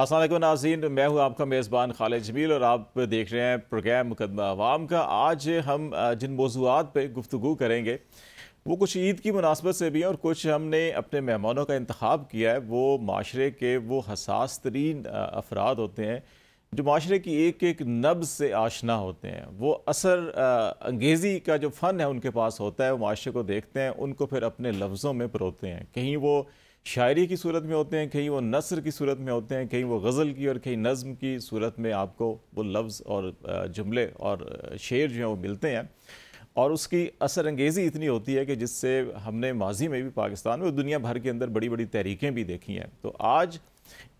असल नाजीन मैं हूँ आपका मेज़बान खालिद जमील और आप देख रहे हैं प्रोग्राम मुकदमा आवाम का आज हम जिन मौजूद पर गुफ्तु करेंगे वो कुछ ईद की मुनासबत से भी हैं और कुछ हमने अपने मेहमानों का इंतब किया है वो माशरे के वो हसास तरीन अफराद होते हैं जो माशरे की एक एक नब्ज से आशना होते हैं वो असर अंगेज़ी का जो फ़न है उनके पास होता है वो माशरे को देखते हैं उनको फिर अपने लफ्ज़ों में परोते हैं कहीं वो शायरी की सूरत में होते हैं कहीं वो नसर की सूरत में होते हैं कहीं वो गज़ल की और कहीं नज़म की सूरत में आपको वो लफ्ज़ और जुमले और शेर जो हैं वो मिलते हैं और उसकी असर अंगेज़ी इतनी होती है कि जिससे हमने माजी में भी पाकिस्तान में दुनिया भर के अंदर बड़ी बड़ी तहरीकें भी देखी हैं तो आज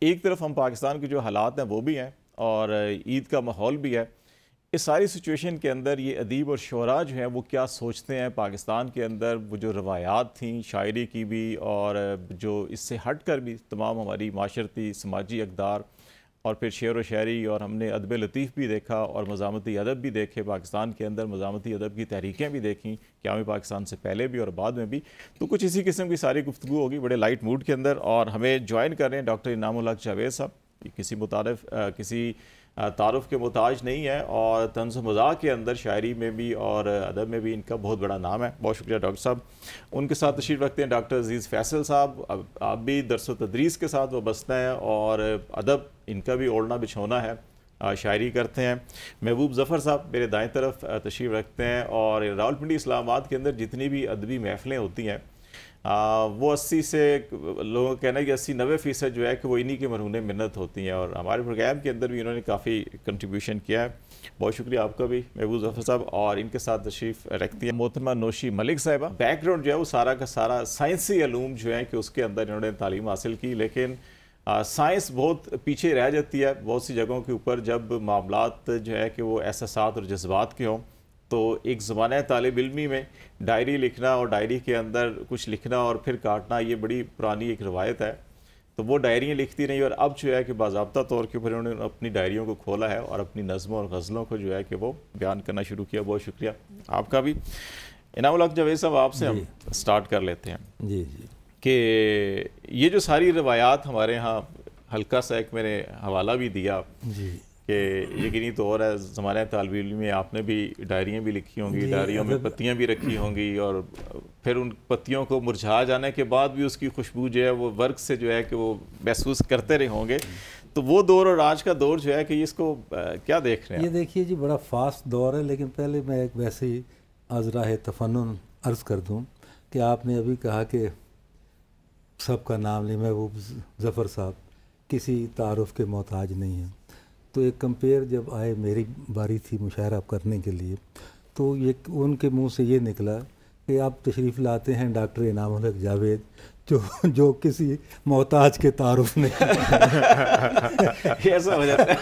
एक तरफ हम पाकिस्तान के जो हालात हैं वो भी हैं और ईद का माहौल भी है इस सारी सिचुएशन के अंदर ये अदीब और शरा जो हैं वो क्या सोचते हैं पाकिस्तान के अंदर वो जो रवायात थी शायरी की भी और जो इससे हट कर भी तमाम हमारी माशरती समाजी अकदार और फिर शेर व शायरी और हमने अदब लतीफ़ भी देखा और मजामती अदब भी देखे पाकिस्तान के अंदर मजामती अदब की तहरीकें भी देखी क्या हमें पाकिस्तान से पहले भी और बाद में भी तो कुछ इसी किस्म की सारी गुफ्तु होगी बड़े लाइट मूड के अंदर और हमें ज्वाइन कर रहे हैं डॉक्टर इनाम उल्ला जावेद साहब किसी मुतारफ़ किसी तारफ़ के मोहताज नहीं है और तंज मज़ाक के अंदर शायरी में भी और अदब में भी इनका बहुत बड़ा नाम है बहुत शुक्रिया डॉक्टर साहब उनके साथ तशीर रखते हैं डॉक्टर अजीज़ फैसल साहब अब आप भी दरस व तदरीस के साथ वस्ते हैं और अदब इनका भी ओढ़ना बिछोना है शायरी करते हैं महबूब जफ़र साहब मेरे दाएँ तरफ तशीर रखते हैं और रावलपिंडी इस्लामाबाद के अंदर जितनी भी अदबी महफ़िलें होती हैं आ, वो अस्सी से लोगों का कहना है कि अस्सी नबे फ़ीसद जो है कि वो इन्हीं के मरहून मन्नत होती हैं और हमारे प्रोग्राम के अंदर भी इन्होंने काफ़ी कंट्रीब्यूशन किया है बहुत शुक्रिया आपका भी महबूज जफर साहब और इनके साथ तशरीफ़ रखती है मोहतरमा नोशी मलिक साहबा बैकग्राउंड जो है वो सारा का सारा साइंसी आलूम जो है कि उसके अंदर इन्होंने तालीम हासिल की लेकिन साइंस बहुत पीछे रह जाती है बहुत सी जगहों के ऊपर जब मामला जो है कि वो एहसास और जज्बात के हों तो एक ज़माना तालब इलमी में डायरी लिखना और डायरी के अंदर कुछ लिखना और फिर काटना ये बड़ी पुरानी एक रवायत है तो वो डायरियाँ लिखती रहीं और अब जो है कि बाबा तौर के ऊपर उन्होंने अपनी डायरियों को खोला है और अपनी नज़मों और गज़लों को जो है कि वो बयान करना शुरू किया बहुत शुक्रिया आपका भी इनामुल हक जवेद साहब आपसे हम स्टार्ट कर लेते हैं जी जी कि ये जो सारी रवायात हमारे यहाँ हल्का सा एक मैंने हवाला भी दिया जी कि यकीनी तौर है हमारे तलब इलम में आपने भी डायरियाँ भी लिखी होंगी डायरियों में पत्तियाँ भी रखी होंगी और फिर उन पत्तियों को मुरझा जाने के बाद भी उसकी खुशबू जो है वो वर्क से जो है कि वो महसूस करते रहे होंगे तो वो दौर और आज का दौर जो है कि इसको क्या देख रहे हैं ये देखिए जी बड़ा फास्ट दौर है लेकिन पहले मैं एक वैसे ही अजरा तफन अर्ज़ कर दूँ कि आपने अभी कहा कि सबका नाम ले महबूब ज़फ़र साहब किसी तारफ़ के मोहताज नहीं है तो एक कंपेयर जब आए मेरी बारी थी मुशारा करने के लिए तो ये उनके मुंह से ये निकला कि आप तशरीफ़ लाते हैं डॉक्टर इनाम अलग जावेद जो जो किसी मोहताज के तारुफ ने ऐसा हो जाता है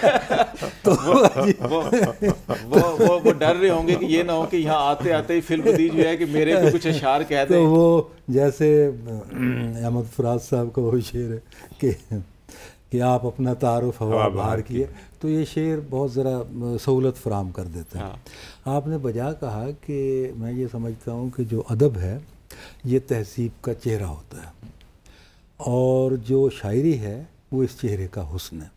तो वो, वो, वो वो वो डर रहे होंगे कि ये ना हो कि यहाँ आते आते ही फिल्म दी जो है कि मेरे भी कुछ इशार कहते तो वो जैसे अहमद फराज साहब का वो शेर है कि कि आप अपना तारफ़ हवा बाहर किए तो ये शेर बहुत ज़रा सहूलत फ्राहम कर देता है हाँ। आपने बजा कहा कि मैं ये समझता हूँ कि जो अदब है ये तहसीब का चेहरा होता है और जो शायरी है वो इस चेहरे का हुसन है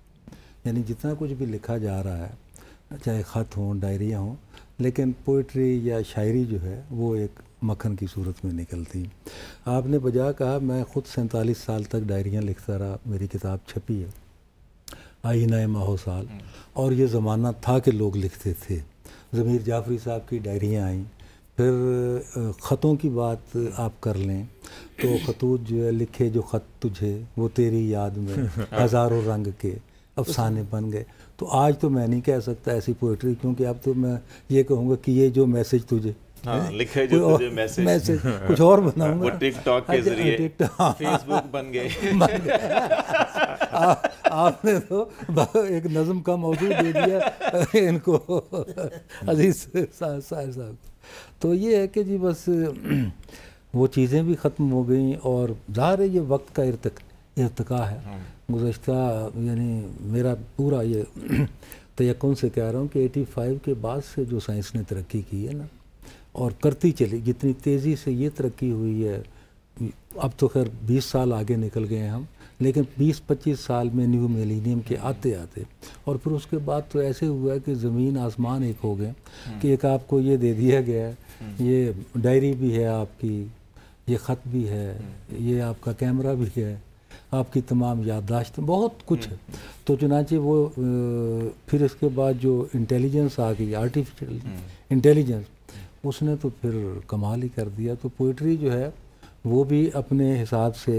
यानी जितना कुछ भी लिखा जा रहा है चाहे ख़त हों डायरियाँ हों लेकिन पोइट्री या शायरी जो है वो एक मक्खन की सूरत में निकलती आपने बजा कहा मैं ख़ुद सैंतालीस साल तक डायरियाँ लिखता रहा मेरी किताब छपी है आई नए माहो साल हम्म। और ये ज़माना था कि लोग लिखते थे ज़मीर जाफरी साहब की डायरियाँ आईं फिर ख़तों की बात आप कर लें तो खतूत जो है लिखे जो ख़त तुझे वो तेरी याद में हज़ारों रंग के अफसाने बन गए तो आज तो मैं नहीं कह सकता ऐसी पोइट्री क्योंकि अब तो मैं ये कहूँगा कि ये जो मैसेज तुझे हाँ, लिखे जो मैसेज कुछ और बनाऊंगा वो टिकटॉक के हाँ हाँ, जरिए फेसबुक बन गए आपने तो एक नज़म का मौजूद दे दिया इनको अजीज साहब तो ये है कि जी बस वो चीज़ें भी ख़त्म हो गई और ज़ाहिर है ये वक्त का इरतक इरतका है गुज्त यानी मेरा पूरा ये तयन से कह रहा हूँ कि 85 के बाद से जो साइंस ने तरक्की की है ना और करती चली जितनी तेज़ी से ये तरक्की हुई है अब तो खैर 20 साल आगे निकल गए हम लेकिन 20-25 साल में न्यू मिलीनियम के आते आते और फिर उसके बाद तो ऐसे हुआ कि ज़मीन आसमान एक हो गए हम्म। कि एक आपको ये दे दिया गया हम्म। ये डायरी भी है आपकी ये ख़त भी है हम्म। ये आपका कैमरा भी है आपकी तमाम याददाश्त बहुत कुछ है तो चुनाचे वो फिर इसके बाद जो इंटेलिजेंस आ गई आर्टिफिशियल इंटेलिजेंस उसने तो फिर कमाल ही कर दिया तो पोइट्री जो है वो भी अपने हिसाब से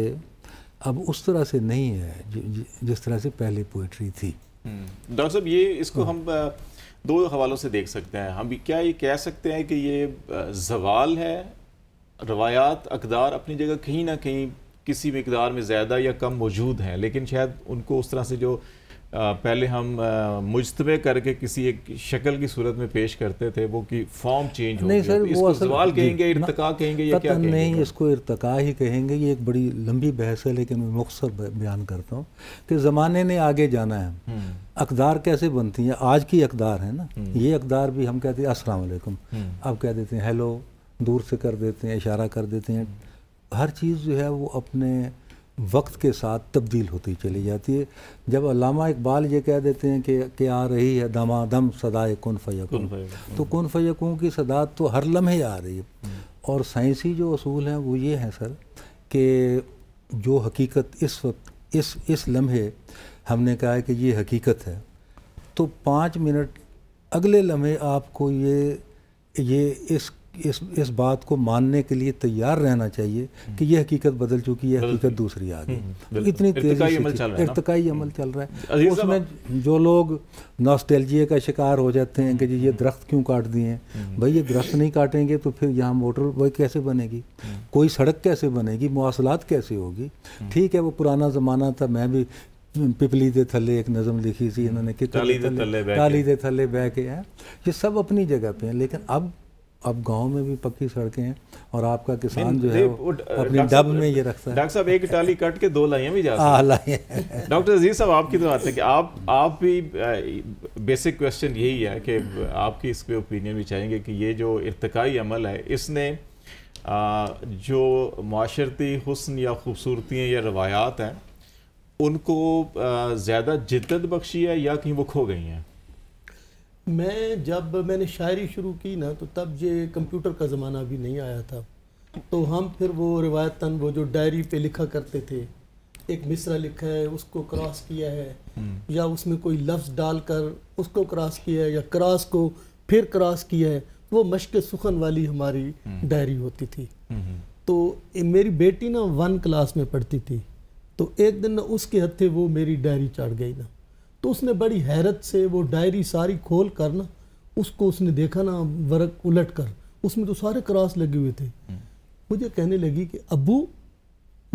अब उस तरह से नहीं है ज, ज, जिस तरह से पहले पोइट्री थी हम्म। डॉक्टर साहब ये इसको हाँ। हम दो हवालों से देख सकते हैं हम क्या ये कह सकते हैं कि ये जवाल है रवायात अकदार अपनी जगह कहीं ना कहीं किसी मकदार में ज़्यादा या कम मौजूद हैं लेकिन शायद उनको उस तरह से जो पहले हम मुजतबे करके किसी एक शक्ल की सूरत में पेश करते थे वो कि फॉर्म चेंज हो नहीं सर तो वो सवाल कहेंगे इरतका कहेंगे या क्या कहेंगे नहीं इसको इरतका ही कहेंगे ये एक बड़ी लंबी बहस है लेकिन मैं मुख्तर बयान करता हूँ कि ज़माने ने आगे जाना है हम्म। अकदार कैसे बनती हैं आज की अकदार है ना हम्म। ये अकदार भी हम कहते हैं असलकुम अब हम्म। कह देते हैं हेलो दूर से कर देते हैं इशारा कर देते हैं हर चीज़ जो है वो अपने वक्त के साथ तब्दील होती चली जाती है जब अलामा इकबाल ये कह देते हैं कि कि आ रही है दमादम सदाए कन फ़यकूँ तो कन फ़यकूँ की सदात तो हर लम्हे आ रही है हम्म। और साइंसी जो असूल हैं वो ये हैं सर कि जो हकीकत इस वक्त इस इस लम्हे हमने कहा है कि ये हकीकत है तो पाँच मिनट अगले लम्हे आपको ये ये इस इस इस बात को मानने के लिए तैयार रहना चाहिए हम्म। कि यह हकीकत बदल चुकी है हकीकत दूसरी आ गई हम्म, हम्म, तो इतनी तेजी इरतकाई अमल चल रहा है उसमें जो लोग नॉस्टैल्जिया का शिकार हो जाते हैं कि जी ये दरख्त क्यों काट दिए हैं भाई ये दरख्त नहीं काटेंगे तो फिर यहाँ मोटर वे कैसे बनेगी कोई सड़क कैसे बनेगी मवासलात कैसे होगी ठीक है वो पुराना ज़माना था मैं भी पिपली दे थले एक नज़म लिखी थी इन्होंने कि टाली दे बह के हैं ये सब अपनी जगह पे हैं लेकिन अब अब गांव में भी पक्की सड़कें हैं और आपका किसान जो है अपनी डब में ये रखता है डॉक्टर साहब एक टाली कट के दो लाइया भी जा हाँ, डॉक्टर अजीज साहब आपकी तो बात है कि आप आप भी बेसिक क्वेश्चन यही है कि आपकी इस पर ओपिनियन भी चाहेंगे कि ये जो इरतकई अमल है इसने जो माशरती हसन या खूबसूरतियाँ या रवायात हैं उनको ज़्यादा जिद्दत बख्शी है या कहीं वो खो गई हैं मैं जब मैंने शायरी शुरू की ना तो तब ये कंप्यूटर का ज़माना भी नहीं आया था तो हम फिर वो रिवायतन वो जो डायरी पे लिखा करते थे एक मिसरा लिखा है उसको क्रॉस किया है हम्म। या उसमें कोई लफ्ज़ डालकर उसको क्रॉस किया है या क्रॉस को फिर क्रॉस किया है वो मश्क सुखन वाली हमारी हम्म। डायरी होती थी हम्म। तो मेरी बेटी ना वन क्लास में पढ़ती थी तो एक दिन ना उसके हथे वो मेरी डायरी चाट गई ना तो उसने बड़ी हैरत से वो डायरी सारी खोल कर ना उसको उसने देखा ना वर्क उलट कर उसमें तो सारे क्रॉस लगे हुए थे हम्म। मुझे कहने लगी कि अबू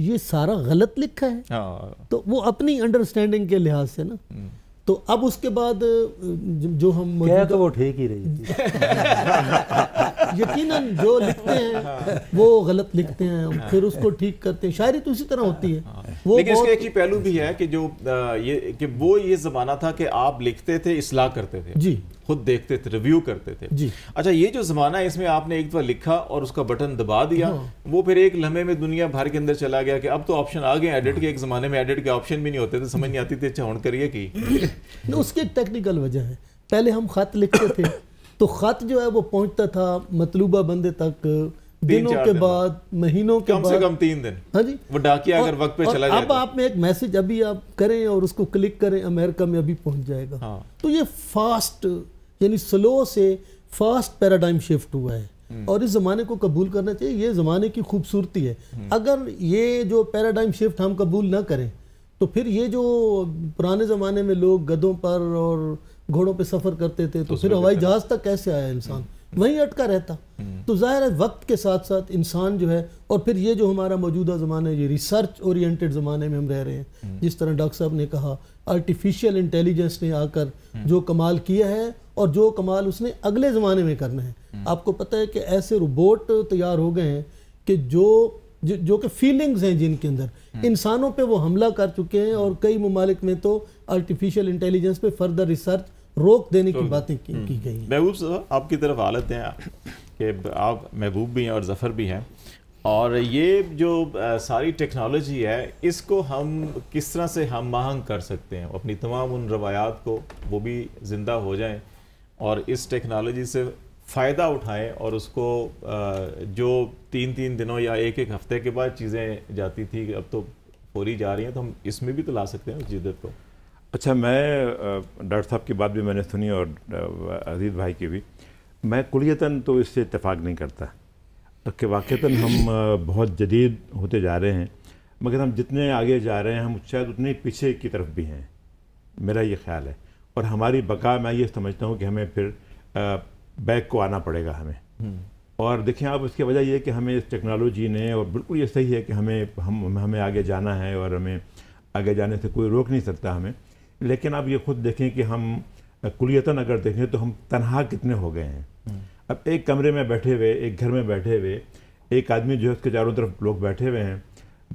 ये सारा गलत लिखा है हाँ। तो वो अपनी अंडरस्टैंडिंग के लिहाज से ना हम्म। तो अब उसके बाद जो हम क्या तो वो ठीक ही रही यकीनन जो लिखते हैं वो गलत लिखते हैं फिर उसको ठीक करते हैं शायरी तो इसी तरह होती है हाँ। लेकिन इसके एक ही पहलू भी है कि जो ये कि वो ये जमाना था कि आप लिखते थे इसलाह करते थे जी खुद देखते थे रिव्यू करते थे जी अच्छा ये जो जमाना है इसमें आपने एक बार लिखा और उसका बटन दबा दिया हाँ। वो फिर एक लम्हे में दुनिया भर के अंदर चला गया कि अब तो ऑप्शन आ गए एडिट के एक जमाने में एडिट के ऑप्शन भी नहीं होते थे समझ नहीं आती थी अच्छा हूँ करिए कि उसकी एक टेक्निकल वजह है पहले हम खत लिखते थे तो खत जो है वो पहुँचता था मतलूबा बंदे तक दिनों के बाद महीनों के कम बाद, से कम तीन दिन हाँ जी वो डाकिया अगर वक्त पे चला जाए अब तो। आप में एक मैसेज अभी आप करें और उसको क्लिक करें अमेरिका में अभी पहुंच जाएगा हाँ। तो ये फास्ट यानी स्लो से फास्ट पैराडाइम शिफ्ट हुआ है हम्म। और इस ज़माने को कबूल करना चाहिए ये ज़माने की खूबसूरती है हम्म। अगर ये जो पैराडाइम शिफ्ट हम कबूल ना करें तो फिर ये जो पुराने ज़माने में लोग गधों पर और घोड़ों पर सफ़र करते थे तो, तो फिर हवाई जहाज़ तक कैसे आया इंसान वहीं अटका रहता तो ज़ाहिर है वक्त के साथ साथ इंसान जो है और फिर ये जो हमारा मौजूदा ज़माना है ये रिसर्च ओरिएंटेड ज़माने में हम रह रहे हैं जिस तरह डॉक्टर साहब ने कहा आर्टिफिशियल इंटेलिजेंस ने आकर जो कमाल किया है और जो कमाल उसने अगले ज़माने में करना है आपको पता है कि ऐसे रोबोट तैयार हो गए हैं कि जो जो, जो कि फीलिंग्स हैं जिनके अंदर इंसानों पे वो हमला कर चुके हैं और कई ममालिक में तो आर्टिफिशियल इंटेलिजेंस पे फर्दर रिसर्च रोक देने की तो- बातें की, हम्म। की गई महबूब साहब आपकी तरफ हालत है कि आप महबूब भी हैं और जफ़र भी हैं और ये जो सारी टेक्नोलॉजी है इसको हम किस तरह से हम माहंग कर सकते हैं अपनी तमाम उन रवायात को वो भी ज़िंदा हो जाएं और इस टेक्नोलॉजी से फ़ायदा उठाएं और उसको जो तीन तीन दिनों या एक एक हफ्ते के बाद चीज़ें जाती थी अब तो फोरी जा रही हैं तो हम इसमें भी तो ला सकते हैं उस जिदत को अच्छा मैं डॉक्टर साहब की बात भी मैंने सुनी और अजीत भाई की भी मैं कुलियतन तो इससे इतफाक़ नहीं करता कि वाक़ता हम बहुत जदीद होते जा रहे हैं मगर हम जितने आगे जा रहे हैं हम शायद उतने पीछे की तरफ भी हैं मेरा ये ख्याल है और हमारी बका मैं ये समझता हूँ कि हमें फिर बैक को आना पड़ेगा हमें हम्म। और देखें आप उसकी वजह यह कि हमें इस टेक्नोलॉजी ने और बिल्कुल ये सही है कि हमें हम हमें आगे जाना है और हमें आगे जाने से कोई रोक नहीं सकता हमें लेकिन अब ये खुद देखें कि हम कुलियता अगर देखें तो हम तनहा कितने हो गए हैं हम्म। अब एक कमरे में बैठे हुए एक घर में बैठे हुए एक आदमी जो है उसके चारों तरफ लोग बैठे हुए हैं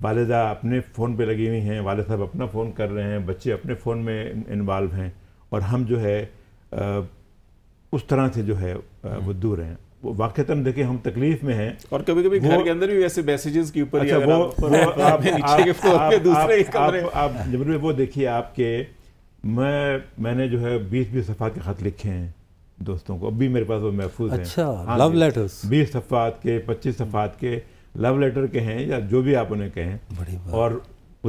वालदा अपने फ़ोन पे लगी हुई हैं वाले साहब अपना फ़ोन कर रहे हैं बच्चे अपने फ़ोन में इन्वाल्व हैं और हम जो है आ, उस तरह से जो है आ, वो हम्म। दूर हैं वाकता देखिए हम तकलीफ में हैं और कभी कभी घर के अंदर भी ऐसे मैसेजेस के ऊपर अच्छा वो आप जब वो देखिए आपके मैं मैंने जो है बीस बीस सफ़ात के ख़त लिखे हैं दोस्तों को अब भी मेरे पास वो महफूज अच्छा, हैं लव लेटर्स बीस सफ़ात के पच्चीस सफ़ात के लव लेटर के हैं या जो भी आप उन्हें कहें और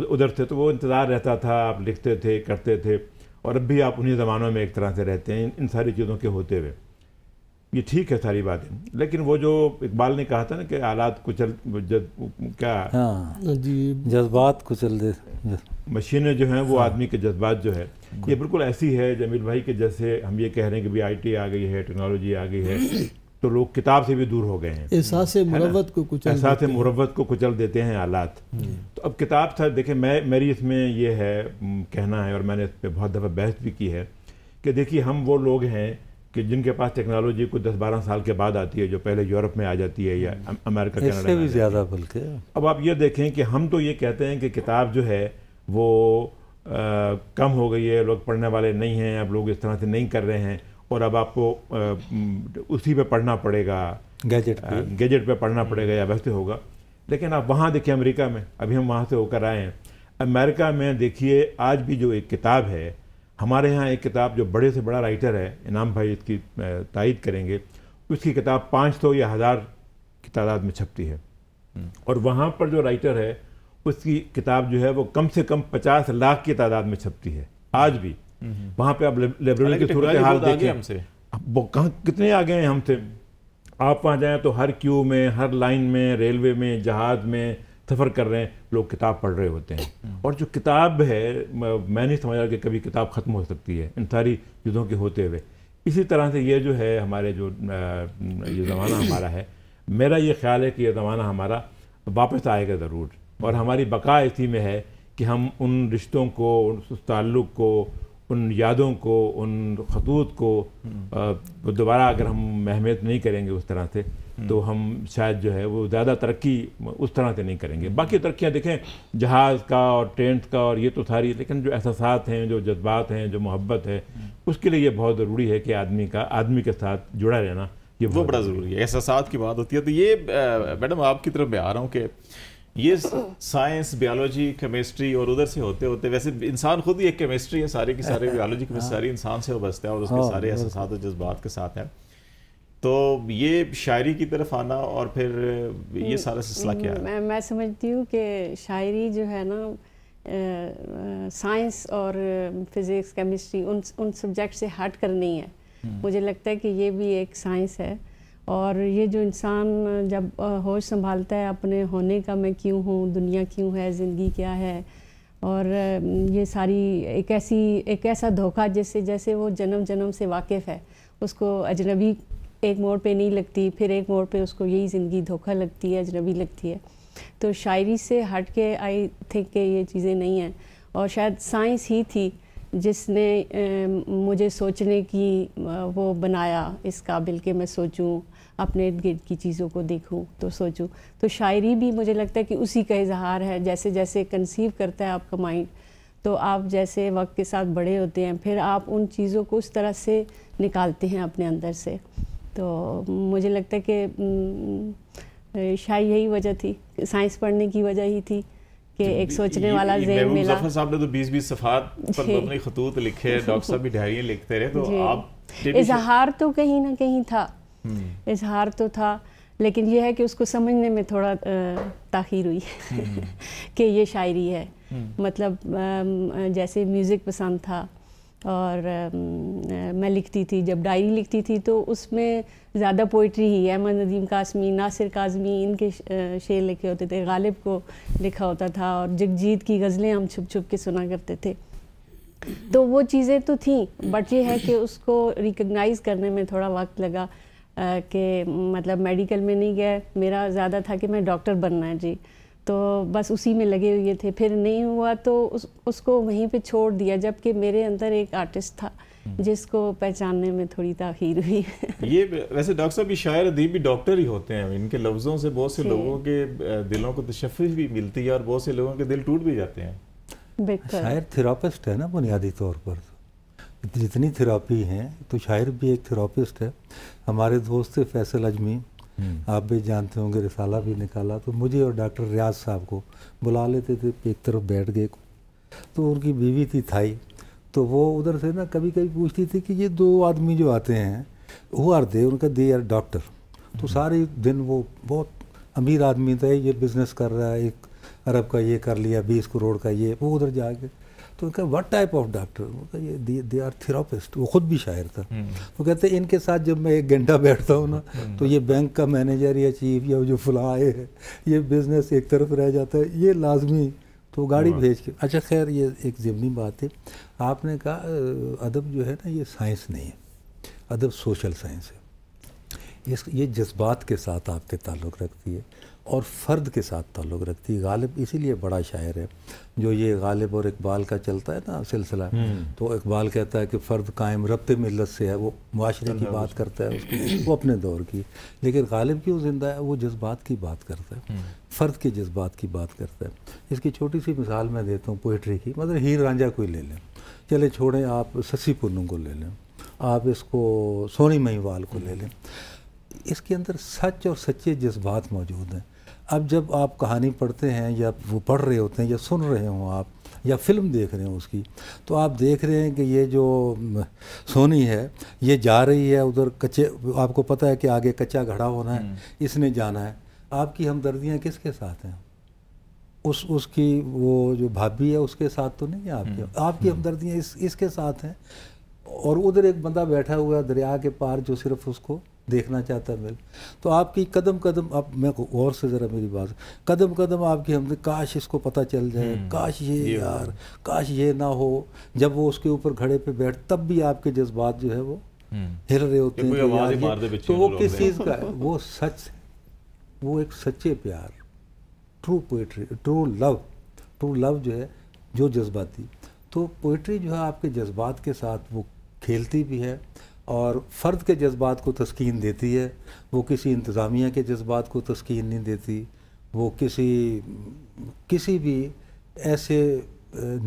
उधर से तो वो इंतज़ार रहता था आप लिखते थे करते थे और अब भी आप उन्हीं ज़मानों में एक तरह से रहते हैं इन सारी चीज़ों के होते हुए ये ठीक है सारी बातें लेकिन वो जो इकबाल ने कहा था ना कि आलात कुचल जद, क्या हाँ, जज्बात कुचल दे मशीनें जो हैं वो हाँ, आदमी के जज्बात जो है ये बिल्कुल ऐसी है जमील भाई के जैसे हम ये कह रहे हैं कि भाई आईटी आ गई है टेक्नोलॉजी आ गई है तो लोग किताब से भी दूर हो गए हैं एहसास मुरवत को कुचल एहसास मुरवत को कुचल देते हैं आलात हम्म। तो अब किताब था देखिए मैं मेरी इसमें यह है कहना है और मैंने इस पर बहुत दफ़ा बहस भी की है कि देखिए हम वो लोग हैं कि जिनके पास टेक्नोलॉजी को 10-12 साल के बाद आती है जो पहले यूरोप में आ जाती है या अमेरिका इससे कनाडा भी ज़्यादा बल्कि अब आप ये देखें कि हम तो ये कहते हैं कि किताब जो है वो आ, कम हो गई है लोग पढ़ने वाले नहीं हैं अब लोग इस तरह से नहीं कर रहे हैं और अब आपको आ, उसी पे पढ़ना पड़ेगा गैजेट पे गैजेट पे पढ़ना पड़ेगा या वैसे होगा लेकिन आप वहाँ देखिए अमेरिका में अभी हम वहाँ से होकर आए हैं अमेरिका में देखिए आज भी जो एक किताब है हमारे यहाँ एक किताब जो बड़े से बड़ा राइटर है इनाम भाई इसकी तायद करेंगे उसकी किताब पाँच सौ या हज़ार की तादाद में छपती है और वहाँ पर जो राइटर है उसकी किताब जो है वो कम से कम पचास लाख की तादाद में छपती है आज भी वहाँ पे आप लाइब्रेरी की सूरत हाल देखें हमसे वो कहाँ कितने आ गए हैं हमसे आप वहाँ जाएँ तो हर क्यू में हर लाइन में रेलवे में जहाज़ में सफ़र कर रहे हैं लोग किताब पढ़ रहे होते हैं और जो किताब है मैं नहीं समझ रहा कि कभी किताब ख़त्म हो सकती है इन सारी युद्धों के होते हुए इसी तरह से ये जो है हमारे जो ये ज़माना हमारा है मेरा ये ख्याल है कि ये ज़माना हमारा वापस आएगा ज़रूर और हमारी बका इसी में है कि हम उन रिश्तों को उस ताल्लुक़ को उन यादों को उन खतूत को दोबारा अगर हम अहमियत नहीं करेंगे उस तरह से तो हम्म। हम शायद जो है वो ज़्यादा तरक्की उस तरह से नहीं करेंगे बाकी तरक्कियाँ देखें जहाज़ का और टेंथ का और ये तो सारी लेकिन जो एहसास हैं जो जज्बात हैं जो मोहब्बत है हम्म। उसके लिए ये बहुत ज़रूरी है कि आदमी का आदमी के साथ जुड़ा रहना ये वो बड़ा ज़रूरी है एहसास की बात होती है तो ये मैडम आपकी तरफ मैं आ रहा हूँ कि ये साइंस बायोलॉजी केमिस्ट्री और उधर से होते होते वैसे इंसान खुद ही एक केमिस्ट्री है सारे की सारे बायोलॉजी केमिस्ट्री इंसान से वस्ता है और उसके हाँ, सारे एहसास और जज्बात के साथ हैं तो ये शायरी की तरफ आना और फिर ये सारा सिलसिला क्या है मैं, मैं समझती हूँ कि शायरी जो है ना साइंस और फिज़िक्स केमिस्ट्री उन उन सब्जेक्ट से हट कर नहीं है हम्म। मुझे लगता है कि ये भी एक साइंस है और ये जो इंसान जब होश संभालता है अपने होने का मैं क्यों हूँ दुनिया क्यों है ज़िंदगी क्या है और ये सारी एक ऐसी एक ऐसा धोखा जिससे जैसे वो जन्म जन्म से वाकिफ़ है उसको अजनबी एक मोड़ पे नहीं लगती फिर एक मोड़ पे उसको यही ज़िंदगी धोखा लगती है अजनबी लगती है तो शायरी से हट के आई थिंक के ये चीज़ें नहीं हैं और शायद साइंस ही थी जिसने मुझे सोचने की वो बनाया इस काबिल के मैं सोचूं अपने इर्द गिर्द की चीज़ों को देखूं तो सोचूं तो शायरी भी मुझे लगता है कि उसी का इजहार है जैसे जैसे कंसीव करता है आपका माइंड तो आप जैसे वक्त के साथ बड़े होते हैं फिर आप उन चीज़ों को उस तरह से निकालते हैं अपने अंदर से तो मुझे लगता है कि हम्म, शायद यही वजह थी साइंस पढ़ने की वजह ही थी कि एक सोचने वाला जेन मिला मुजफ्फर साहब ने तो 20-20 सफात पर अपने खतूत लिखे डॉक्टर साहब भी डायरियाँ लिखते रहे तो आप इजहार तो कहीं ना कहीं था हम्म। इजहार तो था लेकिन यह है कि उसको समझने में थोड़ा ताखिर हुई हम्म। कि ये शायरी है मतलब जैसे म्यूज़िक पसंद था और मैं लिखती थी जब डायरी लिखती थी तो उसमें ज़्यादा पोइट्री ही अहमद नदीम कासमी नासिर काजमी इनके शेर लिखे होते थे गालिब को लिखा होता था और जगजीत की गज़लें हम छुप छुप के सुना करते थे तो वो चीज़ें तो थीं बट ये है कि उसको रिकग्नाइज़ करने में थोड़ा वक्त लगा कि मतलब मेडिकल में नहीं गया मेरा ज़्यादा था कि मैं डॉक्टर बनना है जी तो बस उसी में लगे हुए थे फिर नहीं हुआ तो उस, उसको वहीं पे छोड़ दिया जबकि मेरे अंदर एक आर्टिस्ट था हम्म। जिसको पहचानने में थोड़ी ताखीर हुई ये वैसे डॉक्टर साहब शायर अदीब भी डॉक्टर ही होते हैं इनके लफ्ज़ों से बहुत से लोगों के दिलों को तशफ़ी तो भी मिलती है और बहुत से लोगों के दिल टूट भी जाते हैं शायर थेरापिस्ट है ना बुनियादी तौर पर तो। जितनी थेरापी हैं तो शायर भी एक थेरापिस्ट है हमारे दोस्त फैसल अजमी हम्म। आप भी जानते होंगे रिसाला भी निकाला तो मुझे और डॉक्टर रियाज साहब को बुला लेते थे एक तरफ बैठ गए तो उनकी बीवी थी थाई तो वो उधर से ना कभी कभी पूछती थी कि ये दो आदमी जो आते हैं वो आर दे उनका दे आर डॉक्टर तो हम्म। सारे दिन वो बहुत अमीर आदमी था ये बिज़नेस कर रहा है एक अरब का ये कर लिया बीस करोड़ का ये वो उधर जाके तो उनका व्हाट टाइप ऑफ डॉक्टर ये दे आर थेरापिस्ट वो खुद भी शायर था हम्म। वो कहते हैं इनके साथ जब मैं एक घंटा बैठता हूँ ना हम्म। तो ये बैंक का मैनेजर या चीफ या जो फुला आए है ये बिजनेस एक तरफ रह जाता है ये लाजमी तो गाड़ी भेज के अच्छा खैर ये एक ज़मनी बात है आपने कहा अदब जो है ना ये साइंस नहीं है अदब सोशल साइंस है इस ये जज्बात के साथ आपके ताल्लुक़ रखती है और फ़र्द के साथ ताल्लुक़ रखती है गालिब इसीलिए बड़ा शायर है जो ये गालिब और इकबाल का चलता है ना सिलसिला हम्म। तो इकबाल कहता है कि फ़र्द कायम रब्त मिलत से है वो माशरे की बात करता है उसकी वो अपने दौर की लेकिन गालिब क्यों ज़िंदा है वो जज्बात की बात करता है हम्म। फ़र्द के जज्बात की बात करता है इसकी छोटी सी मिसाल मैं देता हूँ पोइट्री की मतलब हीर रांझा कोई ले लें चले छोड़ें आप ससी पुनू को ले लें आप इसको सोनी महिवाल को ले लें इसके अंदर सच और सच्चे जज्बात मौजूद हैं अब जब आप कहानी पढ़ते हैं या वो पढ़ रहे होते हैं या सुन रहे हों आप या फिल्म देख रहे हो उसकी तो आप देख रहे हैं कि ये जो सोनी है ये जा रही है उधर कच्चे आपको पता है कि आगे कच्चा घड़ा होना है हम्म। इसने जाना है आपकी हमदर्दियाँ किसके साथ हैं उस उसकी वो जो भाभी है उसके साथ तो नहीं है हम्म। आपकी आपकी हम्म। हमदर्दियाँ इस इसके साथ हैं और उधर एक बंदा बैठा हुआ है दरिया के पार जो सिर्फ उसको देखना चाहता है तो आपकी कदम कदम आप मैं गौर से ज़रा मेरी बात कदम कदम आपकी हमने काश इसको पता चल जाए हम्म, काश ये, ये यार काश ये ना हो जब वो उसके ऊपर घड़े पे बैठ तब भी आपके जज्बात जो है वो हम्म। हिल रहे होते हैं तो वो किस चीज़ का है वो सच वो एक सच्चे प्यार true poetry true love true love जो है जो जज्बाती तो पोइट्री जो है आपके जज्बात के साथ वो खेलती भी है और फ़र्द के जज्बात को तस्कीन देती है वो किसी इंतज़ामिया के जज्बात को तस्कीन नहीं देती वो किसी किसी भी ऐसे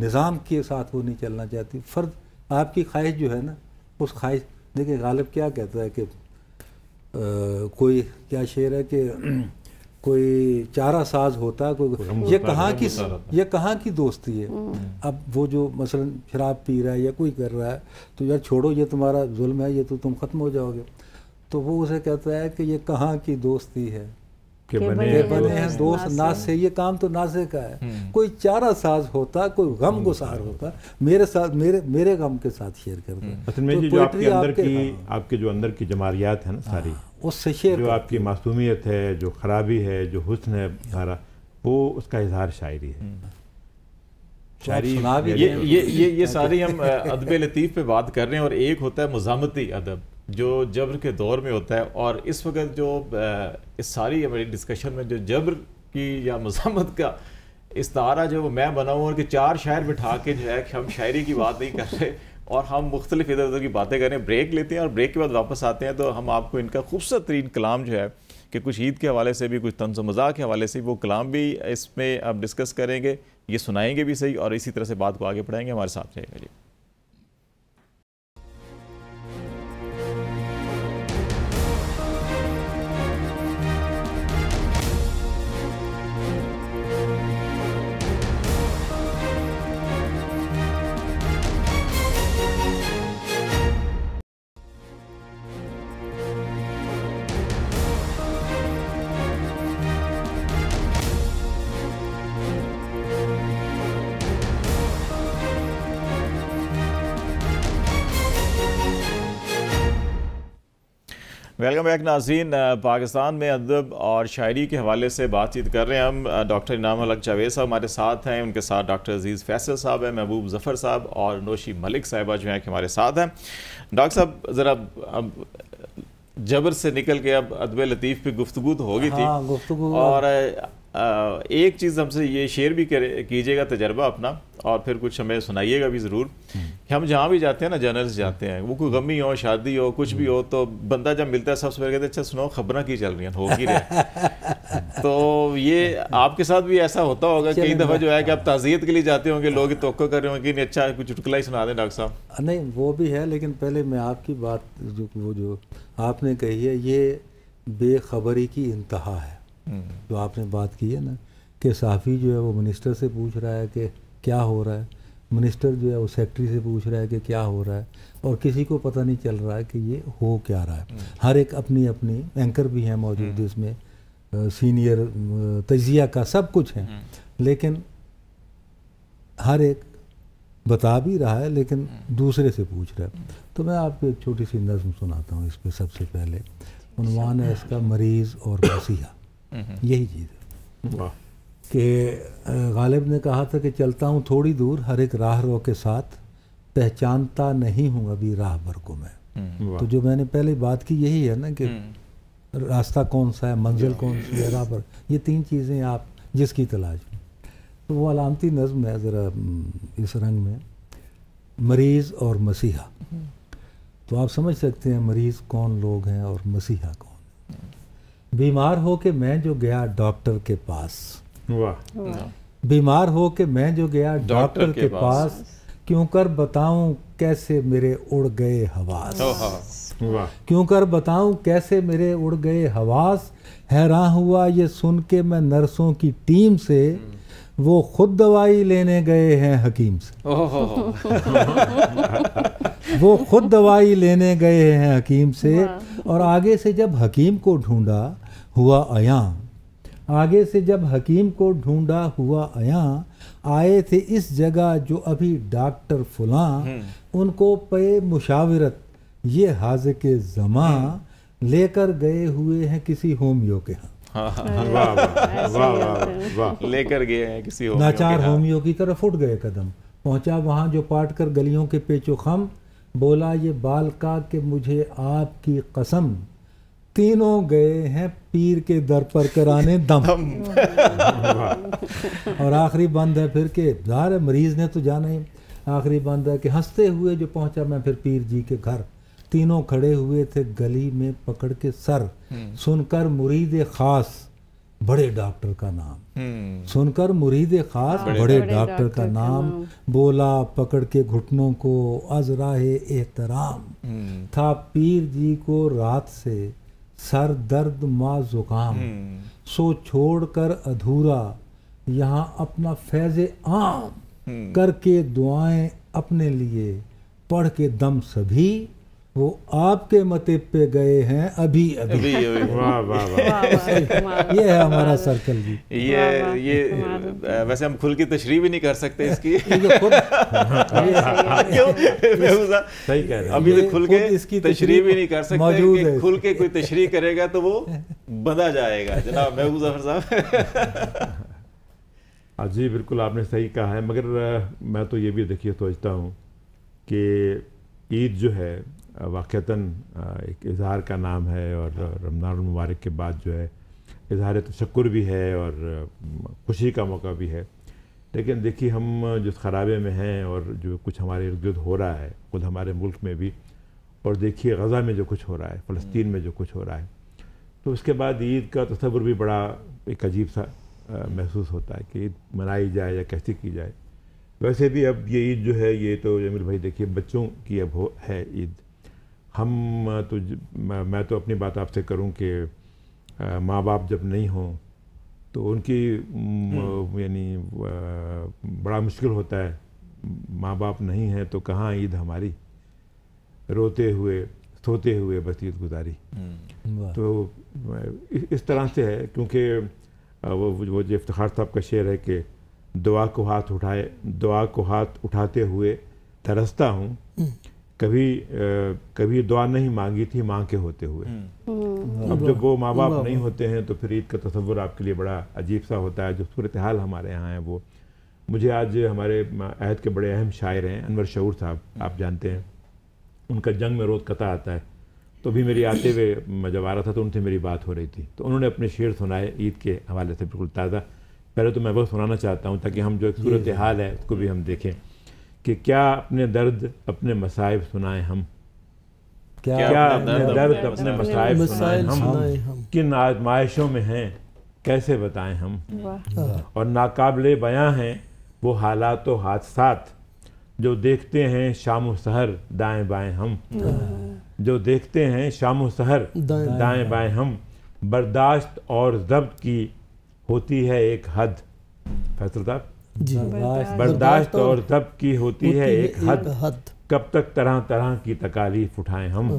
निज़ाम के साथ वो नहीं चलना चाहती फ़र्द आपकी ख्वाहिश जो है ना उस ख्वाहिश देखिए गालिब क्या कहता है कि आ, कोई क्या शेर है कि कोई चारा साज होता कोई ये कहाँ की ये कहाँ की दोस्ती है हम्म। अब वो जो मसलन शराब पी रहा है या कोई कर रहा है तो यार छोड़ो ये तुम्हारा जुल्म है ये तो तुम ख़त्म हो जाओगे तो वो उसे कहता है कि ये कहाँ की दोस्ती है के बने, के बने हैं दोस्त ना से ये काम तो ना से का है हम्म। कोई चारा साज होता कोई गम हम्म। गुसार होता मेरे साथ मेरे मेरे गम के साथ शेयर करता है तो जो आपके अंदर की आपके जो अंदर की जमारियात है ना सारी हाँ। उससे शेर जो तो। आपकी मासूमियत है जो खराबी है जो हुसन है हमारा वो उसका इजहार शायरी है हम्म। शायरी ये, ये ये सारी हम अदब लतीफ़ पे बात कर रहे हैं और एक होता है मजामती अदब जो जबर के दौर में होता है और इस वक्त जो इस सारी हमारी डिस्कशन में जो जबर की या मजामत का इस तारा जो मैं बनाऊँ और कि चार शायर बिठा के जो है हम शायरी की बात नहीं कर रहे और हम मुख्तलिफ इधर उधर की बातें करें ब्रेक लेते हैं और ब्रेक के बाद वापस आते हैं तो हम आपको इनका खूबसूरत तरीन कलाम जो है कि कुछ ईद के हवाले से भी कुछ तंज मजाक के हवाले से भी वो कलाम भी इसमें आप डिस्कस करेंगे ये सुनाएंगे भी सही और इसी तरह से बात को आगे बढ़ाएंगे हमारे साथ रहेगा जी वेलकम बैक नाजीन पाकिस्तान में अदब और शायरी के हवाले से बातचीत कर रहे हैं हम डॉक्टर इनाम अलग जावेद साहब हमारे साथ हैं उनके साथ डॉक्टर अजीज़ फैसल साहब हैं महबूब जफ़र साहब और नोशी मलिक साहिबा जो हैं कि हमारे साथ हैं डॉक्टर साहब ज़रा अब जबर से निकल के अब अदब लतीफ़ पे गुफ्तु तो होगी हाँ, थी और एक चीज़ हमसे ये शेयर भी करे कीजिएगा तजर्बा अपना और फिर कुछ हमें सुनाइएगा भी ज़रूर कि हम जहाँ भी जाते हैं ना जर्नल्स जाते हैं वो कोई गमी हो शादी हो कुछ भी हो तो बंदा जब मिलता है सबसे पहले कहते अच्छा सुनो खबरें की चल रही हैं होगी रहे तो ये आपके साथ भी ऐसा होता होगा कई दफ़ा जो है कि आप ताज़ियत के लिए जाते होंगे लोग तो कर रहे होंगे कि अच्छा कुछ चुटकला ही सुना दें डॉक्टर साहब नहीं वो भी है लेकिन पहले मैं आपकी बात जो वो जो आपने कही है ये बेखबरी की इंतहा है जो आपने बात की है ना कि साफ़ी जो है वो मिनिस्टर से पूछ रहा है कि क्या हो रहा है मिनिस्टर जो है वो सेक्रेटरी से पूछ रहा है कि क्या हो रहा है और किसी को पता नहीं चल रहा है कि ये हो क्या रहा है हम्म। हर एक अपनी अपनी एंकर भी हैं मौजूद इसमें हम्म। सीनियर तजिया का सब कुछ है हम्म। लेकिन हर एक बता भी रहा है लेकिन दूसरे से पूछ रहा है तो मैं आपको एक छोटी सी नज़म सुनाता हूँ इस पर सबसे पहले उनवान है इसका मरीज़ और मसीहा यही चीज़ है कि गालिब ने कहा था कि चलता हूँ थोड़ी दूर हर एक राह रो के साथ पहचानता नहीं हूँ अभी राह भर को मैं हम्म। तो जो मैंने पहले बात की यही है ना कि हम्म। रास्ता कौन सा है मंजिल कौन सी है राह पर ये तीन चीज़ें आप जिसकी तलाश में तो वो अलामती नज़म है ज़रा हम्म, इस रंग में मरीज़ और मसीहा तो आप समझ सकते हैं मरीज़ कौन लोग हैं और मसीहा कौन बीमार हो के मैं जो गया डॉक्टर के पास वाह बीमार हो के मैं जो गया डॉक्टर के, के पास, पास क्यों कर बताऊं कैसे मेरे उड़ गए हवास हाँ। क्यों कर बताऊं कैसे मेरे उड़ गए हवास हैरान हुआ ये सुन के मैं नर्सों की टीम से वो खुद दवाई लेने गए हैं हकीम से हाँ। वो खुद दवाई लेने गए हैं हकीम से और आगे से जब हकीम को ढूंढा हुआ अया आगे से जब हकीम को ढूंढा हुआ अया आए थे इस जगह जो अभी डॉक्टर फुलां हम्म। उनको पे मुशावरत ये हाज के जमा हम्म। लेकर गए हुए हैं किसी होमियो के यहाँ हाँ। लेकर गए हैं किसी होमियो नाचार होमियो की तरफ उठ गए कदम पहुंचा वहां जो पाट कर गलियों के पेचो खम बोला ये बाल का कि मुझे आपकी कसम तीनों गए हैं पीर के दर पर कराने दम, और आखिरी बंद है फिर के ज़ाहिर मरीज़ ने तो जाना ही आखिरी बंद है कि हंसते हुए जो पहुंचा मैं फिर पीर जी के घर तीनों खड़े हुए थे गली में पकड़ के सर हम्म। सुनकर मुरीद खास बड़े डॉक्टर का नाम हम्म। सुनकर मुरीद खास बड़े, बड़े डॉक्टर का नाम बोला पकड़ के घुटनों को अजराहे एहतराम हम्म। था पीर जी को रात से सर दर्द माँ जुकाम हम्म। सो छोड़ कर अधूरा यहाँ अपना फैज आम करके दुआएं अपने लिए पढ़ के दम सभी वो आपके मते पे गए हैं अभी अभी, अभी, अभी। वाह वाह वाह ये है हमारा सर्कल जी ये ये वैसे हम खुल की तशरी भी नहीं कर सकते इसकी सही कह रहे अभी तो खुल के इसकी तो तशरी भी नहीं कर सकते खुल के कोई तशरी करेगा तो वो बदा जाएगा जनाब महबूब जफर साहब जी बिल्कुल आपने सही कहा है मगर मैं तो ये भी देखिए सोचता हूँ कि ईद जो है वाक़ता एक इजहार का नाम है और रमज़ान मुबारक के बाद जो है इजहार तशक्र भी है और खुशी का मौका भी है लेकिन देखिए हम जिस ख़राबे में हैं और जो कुछ हमारे इर्द गिर्द हो रहा है खुद हमारे मुल्क में भी और देखिए गज़ा में जो कुछ हो रहा है फ़लस्तीन में जो कुछ हो रहा है तो उसके बाद ईद का तस्वुर भी बड़ा एक अजीब सा महसूस होता है कि ईद मनाई जाए या कैसे की जाए वैसे भी अब ये ईद जो है ये तो जमील भाई देखिए बच्चों की अब हो है ईद हम तो मैं तो अपनी बात आपसे करूं कि माँ बाप जब नहीं हों तो उनकी हम्म। यानी बड़ा मुश्किल होता है माँ बाप नहीं हैं तो कहाँ ईद हमारी रोते हुए सोते हुए बस ईद गुजारी हम्म। तो इस तरह से है क्योंकि वो वो जो इफ्तार साहब का शेर है कि दुआ को हाथ उठाए दुआ को हाथ उठाते हुए तरसता हूँ हम्म। कभी कभी दुआ नहीं मांगी थी माँ के होते हुए हम्म। हम्म। अब जब वो माँ बाप हम्म। नहीं होते हैं तो फिर ईद का तस्वुर आपके लिए बड़ा अजीब सा होता है जो सूरत हाल हमारे यहाँ है वो मुझे आज हमारे अहद के बड़े अहम शायर हैं अनवर शूर साहब आप जानते हैं उनका जंग में रोज़ कता आता है तो भी मेरी आते हुए जब आ रहा था तो उनसे मेरी बात हो रही थी तो उन्होंने अपने शेर सुनाए ईद के हवाले से बिल्कुल ताज़ा पहले तो मैं वह सुनाना चाहता हूँ ताकि हम जो एक सूरत हाल है उसको भी हम देखें कि क्या अपने दर्द अपने मसाइब सुनाए हम क्या, क्या अपने, दर्द अपने मसाइब सुनाए हम किन आजमाइशों में हैं कैसे बताएं हम हाँ। और नाकाबले बयां हैं वो हालात तो हादसात जो देखते हैं शाम सहर दाएं बाएं हम हाँ। जो देखते हैं शाम सहर दाएं बाएं हम बर्दाश्त और जब्त की होती है एक हद फैसल साहब तो बर्दाश्त बर्दाश्त और तब की होती है एक हद हद कब तक तरह तरह की तकालीफ उठाएं हम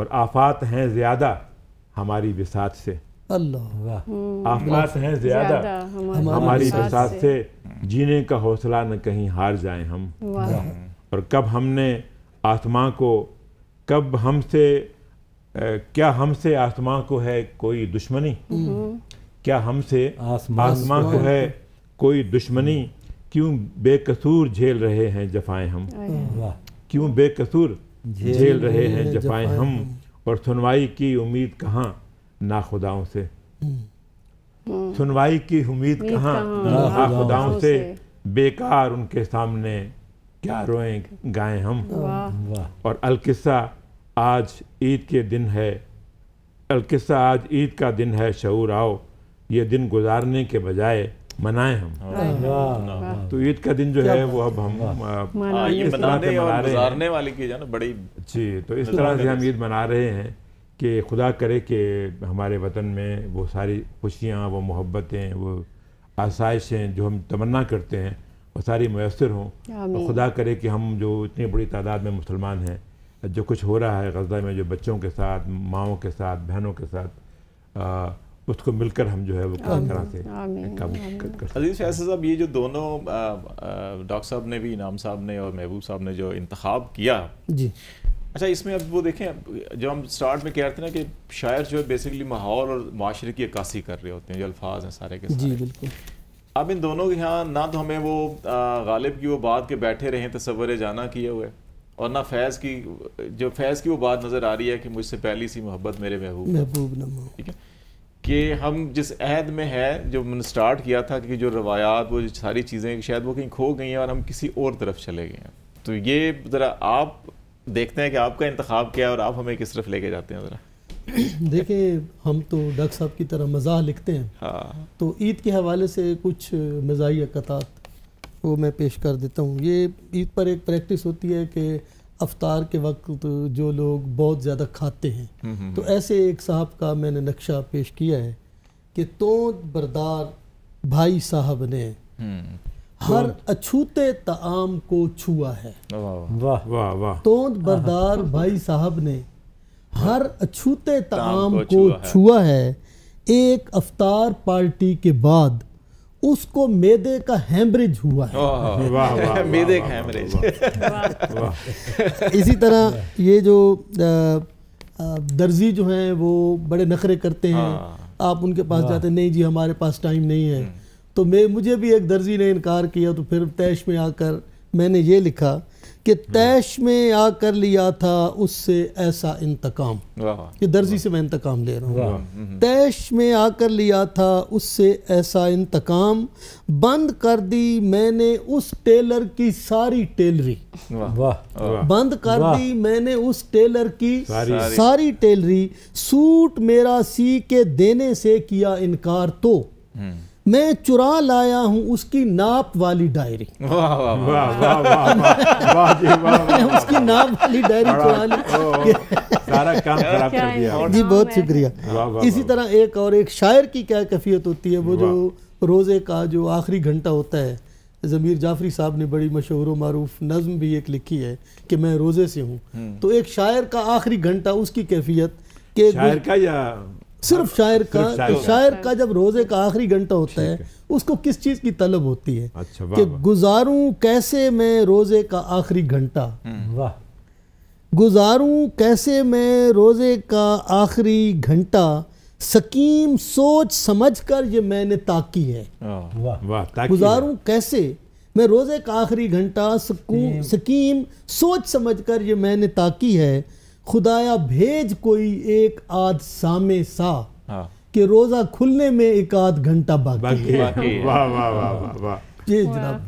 और आफात हैं ज़्यादा हमारी विसात से हम्म। आफात हैं ज़्यादा हमारी विसात से जीने का हौसला न कहीं हार जाएं हम और कब हमने आसमां को कब हमसे क्या हमसे आसमां को है कोई दुश्मनी हम्म। क्या हमसे आसमां को है कोई दुश्मनी हम्म। क्यों बेकसूर झेल रहे हैं जफाएं हम क्यों बेकसूर झेल रहे हैं जफाएं हम और सुनवाई की उम्मीद कहाँ नाखुदाओं से हम्म। हम्म। सुनवाई की उम्मीद कहाँ नाखुदाओं से बेकार उनके सामने क्या रोएं गाएं हम और अलकिस्सा आज ईद के दिन है अलकिस्सा आज ईद का दिन है शूर आओ ये दिन गुजारने के बजाय मनाए हम हाँ, हाँ, हाँ, तो ईद का दिन जो है वो अब हम आ, मनाने वाले की जाना बड़ी जी तो इस तरह से हम ईद मना रहे हैं कि खुदा करे कि हमारे वतन में वो सारी खुशियाँ वो मोहब्बतें वो आसाइशें जो हम तमन्ना करते हैं वो सारी मैसर हों और खुदा करे कि हम जो इतनी बड़ी तादाद में मुसलमान हैं जो कुछ हो रहा है गजा में जो बच्चों के साथ माओं के साथ बहनों के साथ उसको मिलकर हम जो है वो काम कराते हैं साहब ये जो दोनों डॉक्टर साहब ने भी इनाम साहब ने और महबूब साहब ने जो इंतखब किया जी अच्छा इसमें अब वो देखें जब हम स्टार्ट में कह रहे थे ना कि शायर जो है बेसिकली माहौल और माशरे की अक्सी कर रहे होते हैं जो अल्फाज हैं सारे के सारे जी बिल्कुल अब इन दोनों के यहाँ ना तो हमें वो गालिब की वो बात के बैठे रहे तस्वर जाना किए हुए और ना फैज़ की जो फैज़ की वो बात नज़र आ रही है कि मुझसे पहली सी मोहब्बत मेरे महबूब महबूब ठीक है कि हम जिस अहद में है जो मैंने स्टार्ट किया था कि जो रवायात वो जो सारी चीज़ें शायद वो कहीं खो गई हैं और हम किसी और तरफ चले गए हैं तो ये ज़रा आप देखते हैं कि आपका इंतखा क्या है और आप हमें किस तरफ लेके जाते हैं ज़रा देखिए हम तो डॉक्टर साहब की तरह मज़ाह लिखते हैं हाँ। तो ईद के हवाले से कुछ मज़ाही कतात वो मैं पेश कर देता हूँ ये ईद पर एक प्रैक्टिस होती है कि अफ्तार के वक्त जो लोग बहुत ज़्यादा खाते हैं हम्म, हम्म, तो हम्म। ऐसे एक साहब का मैंने नक्शा पेश किया है कि तो बरदार भाई साहब ने हर अछूते ताम को छुआ है वाह वाह वाह तो बरदार भाई साहब ने हर अछूते ताम को छुआ है एक अफ्तार पार्टी के बाद उसको मेदे का हैमरेज हुआ है मेदे का हैमरेज इसी तरह ये जो दर्जी जो हैं वो बड़े नखरे करते हैं हाँ। आप उनके पास जाते नहीं जी हमारे पास टाइम नहीं है हम्म। तो मैं मुझे भी एक दर्जी ने इनकार किया तो फिर तैश में आकर मैंने ये लिखा कि तैश में आकर लिया था उससे ऐसा इंतकाम ये दर्जी से मैं इंतकाम ले रहा हूँ तैश में आकर लिया था उससे ऐसा इंतकाम बंद कर दी मैंने उस टेलर की सारी टेलरी वाह बंद कर दी मैंने उस टेलर की सारी टेलरी सूट मेरा सी के देने से किया इनकार तो हम्म। मैं चुरा लाया हूं उसकी नाप वाली डायरी उसकी नाप वाली डायरी चुरा ली सारा काम खराब कर दिया जी बहुत शुक्रिया इसी तरह एक और एक शायर की क्या कैफियत होती है वो जो रोज़े का जो आखिरी घंटा होता है ज़मीर जाफरी साहब ने बड़ी मशहूर मरूफ नज्म भी एक लिखी है कि मैं रोज़े से हूँ तो एक शायर का आखिरी घंटा उसकी कैफियत के शायर का या सिर्फ शायर का सिर्फ शायर, शायर का जब रोजे का आखिरी घंटा होता है, है उसको किस चीज की तलब होती है अच्छा, कि गुजारूं कैसे मैं रोजे का आखिरी घंटा वाह गुजारूं कैसे मैं रोजे हम्म। का आखिरी घंटा सकीम सोच समझ कर ये मैंने ताकी है हाँ। वाह गुजारूं कैसे मैं रोजे का आखिरी घंटा सकीम सोच समझ कर ये मैंने ताकी है खुदाया भेज कोई एक आध सामे सा हाँ। के रोजा खुलने में एक आध घंटा बाकी वाह वाह वाह वाह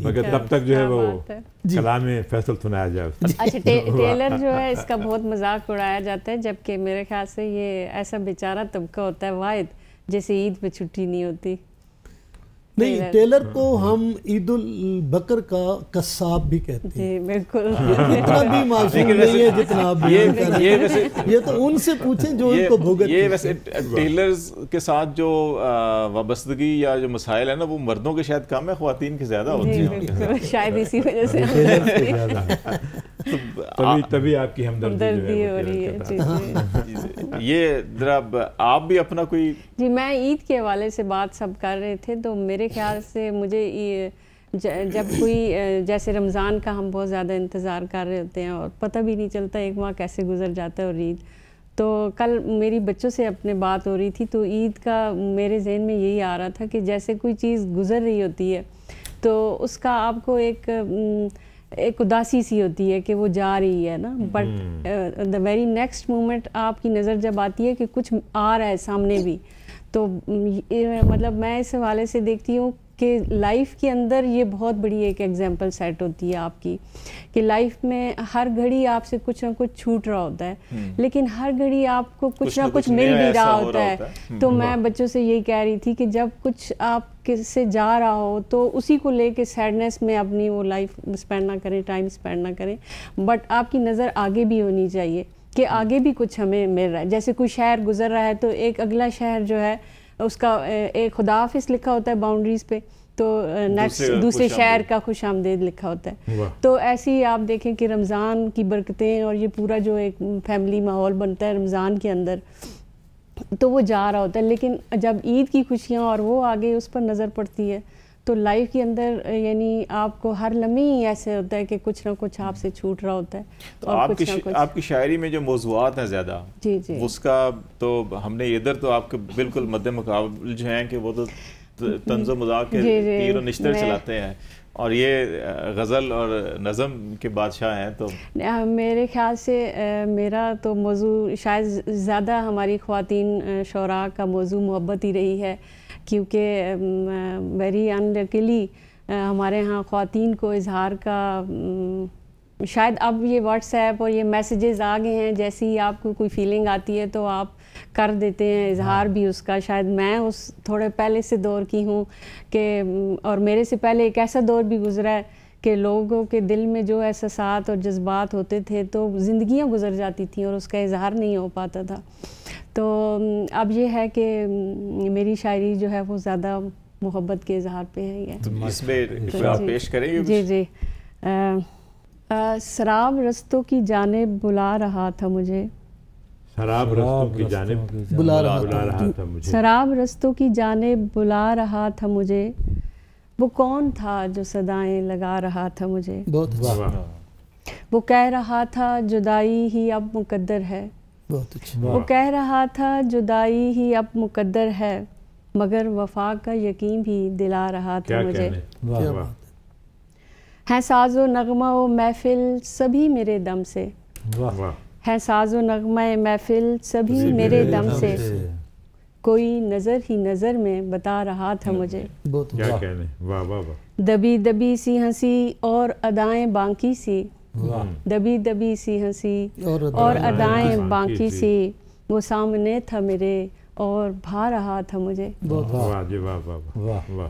मगर तब तक जो है वो कलाम फैसल सुनाया जाए अच्छा टे, टेलर जो है इसका बहुत मजाक उड़ाया जाता है जबकि मेरे ख्याल से ये ऐसा बेचारा तबका होता है वाहिद जैसे ईद पे छुट्टी नहीं होती नहीं टेलर को हम ईद उल बकर का कसाब भी कहते हैं जी बिल्कुल इतना हाँ। भी हाँ। मासूम नहीं है जितना आप ये ये वैसे ये तो उनसे पूछें जो इनको भुगत ये वैसे टेलर्स के साथ जो वाबस्तगी या जो मसाइल है ना वो मर्दों के शायद कम है खातन के ज्यादा होते हैं शायद इसी वजह से तो तभी तभी आपकी हमदर्दी हो रही है ये द्रब आप भी अपना कोई जी मैं ईद के हवाले से बात सब कर रहे थे तो मेरे ख्याल से मुझे जब कोई जैसे रमज़ान का हम बहुत ज़्यादा इंतज़ार कर रहे होते हैं और पता भी नहीं चलता एक माह कैसे गुजर जाता है और ईद तो कल मेरी बच्चों से अपने बात हो रही थी तो ईद का मेरे जहन में यही आ रहा था कि जैसे कोई चीज़ गुजर रही होती है तो उसका आपको एक एक उदासी सी होती है कि वो जा रही है ना but the very next moment आपकी नज़र जब आती है कि कुछ आ रहा है सामने भी तो मतलब मैं इस हवाले से देखती हूँ कि लाइफ के अंदर ये बहुत बड़ी एक एग्जांपल सेट होती है आपकी कि लाइफ में हर घड़ी आपसे कुछ ना कुछ छूट रहा होता है हम्म। लेकिन हर घड़ी आपको कुछ, कुछ ना कुछ, कुछ मिल भी रहा होता, होता है, है। तो हम्म। मैं बच्चों से यही कह रही थी कि जब कुछ आप किससे जा रहा हो तो उसी को लेके सैडनेस में अपनी वो लाइफ स्पेंड ना करें टाइम स्पेंड ना करें बट आपकी नज़र आगे भी होनी चाहिए कि आगे भी कुछ हमें मिल रहा है जैसे कोई शहर गुजर रहा है तो एक अगला शहर जो है उसका एक खुदाफिस लिखा होता है बाउंड्रीज़ पे तो नेक्स्ट दूसरे शहर का खुश आमदेद लिखा होता है तो ऐसे ही आप देखें कि रमज़ान की बरकतें और ये पूरा जो एक फैमिली माहौल बनता है रमज़ान के अंदर तो वो जा रहा होता है लेकिन जब ईद की खुशियाँ और वो आगे उस पर नज़र पड़ती है तो लाइफ के अंदर यानी आपको हर लम्हे ही ऐसे होता है कि कुछ ना कुछ आपसे छूट रहा होता है तो आपकी कुछ आपकी शायरी में जो मौजूद हैं ज़्यादा जी जी उसका तो हमने इधर तो आपके बिल्कुल मद्द मुकाबल जो हैं कि वो तो तंज मजाक के तीर और निश्तर चलाते हैं और ये गज़ल और नज़म के बादशाह हैं तो मेरे ख्याल से मेरा तो मौजू शायद ज़्यादा हमारी ख़वान शरा का मौजू मोहब्बत ही रही है क्योंकि वेरी अनलकली हमारे यहाँ ख़वान को इजहार का शायद अब ये व्हाट्सएप और ये मैसेजेस आ गए हैं जैसे ही आपको कोई फीलिंग आती है तो आप कर देते हैं इजहार हाँ। भी उसका शायद मैं उस थोड़े पहले से दौर की हूँ कि और मेरे से पहले एक ऐसा दौर भी गुजरा है कि लोगों के दिल में जो एहसास और जज्बात होते थे तो ज़िंदियाँ गुजर जाती थी और उसका इजहार नहीं हो पाता था तो अब ये है कि मेरी शायरी जो है वो ज़्यादा मोहब्बत के इजहार पे है ये तो तो पेश करेंगे जी जी शराब रस्तों की जाने बुला रहा था मुझे शराब रस्तों की जाने बुला रहा, था मुझे शराब रस्तों की जाने बुला रहा था मुझे वो कौन था जो सदाएं लगा रहा था मुझे बहुत अच्छा। वो कह रहा था जुदाई ही अब मुकद्दर है बहुत अच्छा वो कह रहा था जुदाई ही अब मुकद्दर है मगर वफा का यकीन भी दिला रहा था मुझे है साजो नगमा व महफिल सभी मेरे दम से है साजो नगमा महफिल सभी मेरे दम से कोई नज़र ही नज़र में बता रहा था मुझे बहुत क्या कहने वाह वाह वाह दबी दबी सी हंसी और अदाएं बांकी सी दबी दबी सी हंसी और, और अदाएं बाकी सी वो सामने था मेरे और भा रहा था मुझे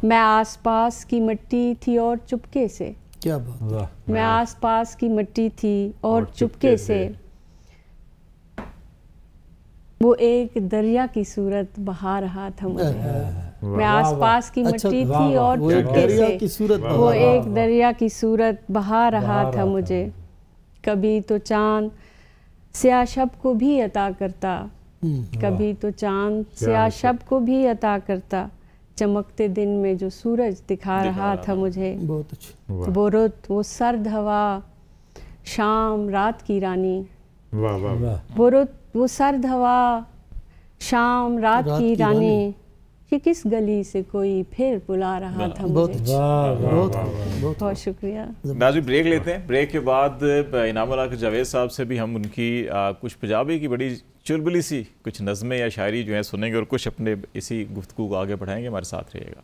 मैं आसपास की मिट्टी थी और चुपके से क्या बात मैं आसपास की मिट्टी थी और चुपके से वो एक दरिया की सूरत बहा रहा था मुझे मैं आसपास की अच्छा, मिट्टी थी और टुटके से सूरत वो एक दरिया की सूरत बहा रहा था मुझे कभी तो चांद स्या शब को भी अता करता हम्म। कभी तो चांद स्या शब को भी अता करता चमकते दिन में जो सूरज दिखा रहा था मुझे बहुत अच्छा वो रुत वो सर्द हवा शाम रात की रानी वाह वाह वो रुत वो सर्द हवा शाम रात, की, रानी। कि किस गली से कोई फिर बुला रहा था मुझे बहुत बहुत बहुत शुक्रिया नाजी ब्रेक लेते हैं ब्रेक के बाद इनाम के जावेद साहब से भी हम उनकी आ, कुछ पंजाबी की बड़ी चुलबुली सी कुछ नज़में या शायरी जो है सुनेंगे और कुछ अपने इसी गुफ्तु को आगे बढ़ाएंगे हमारे साथ रहेगा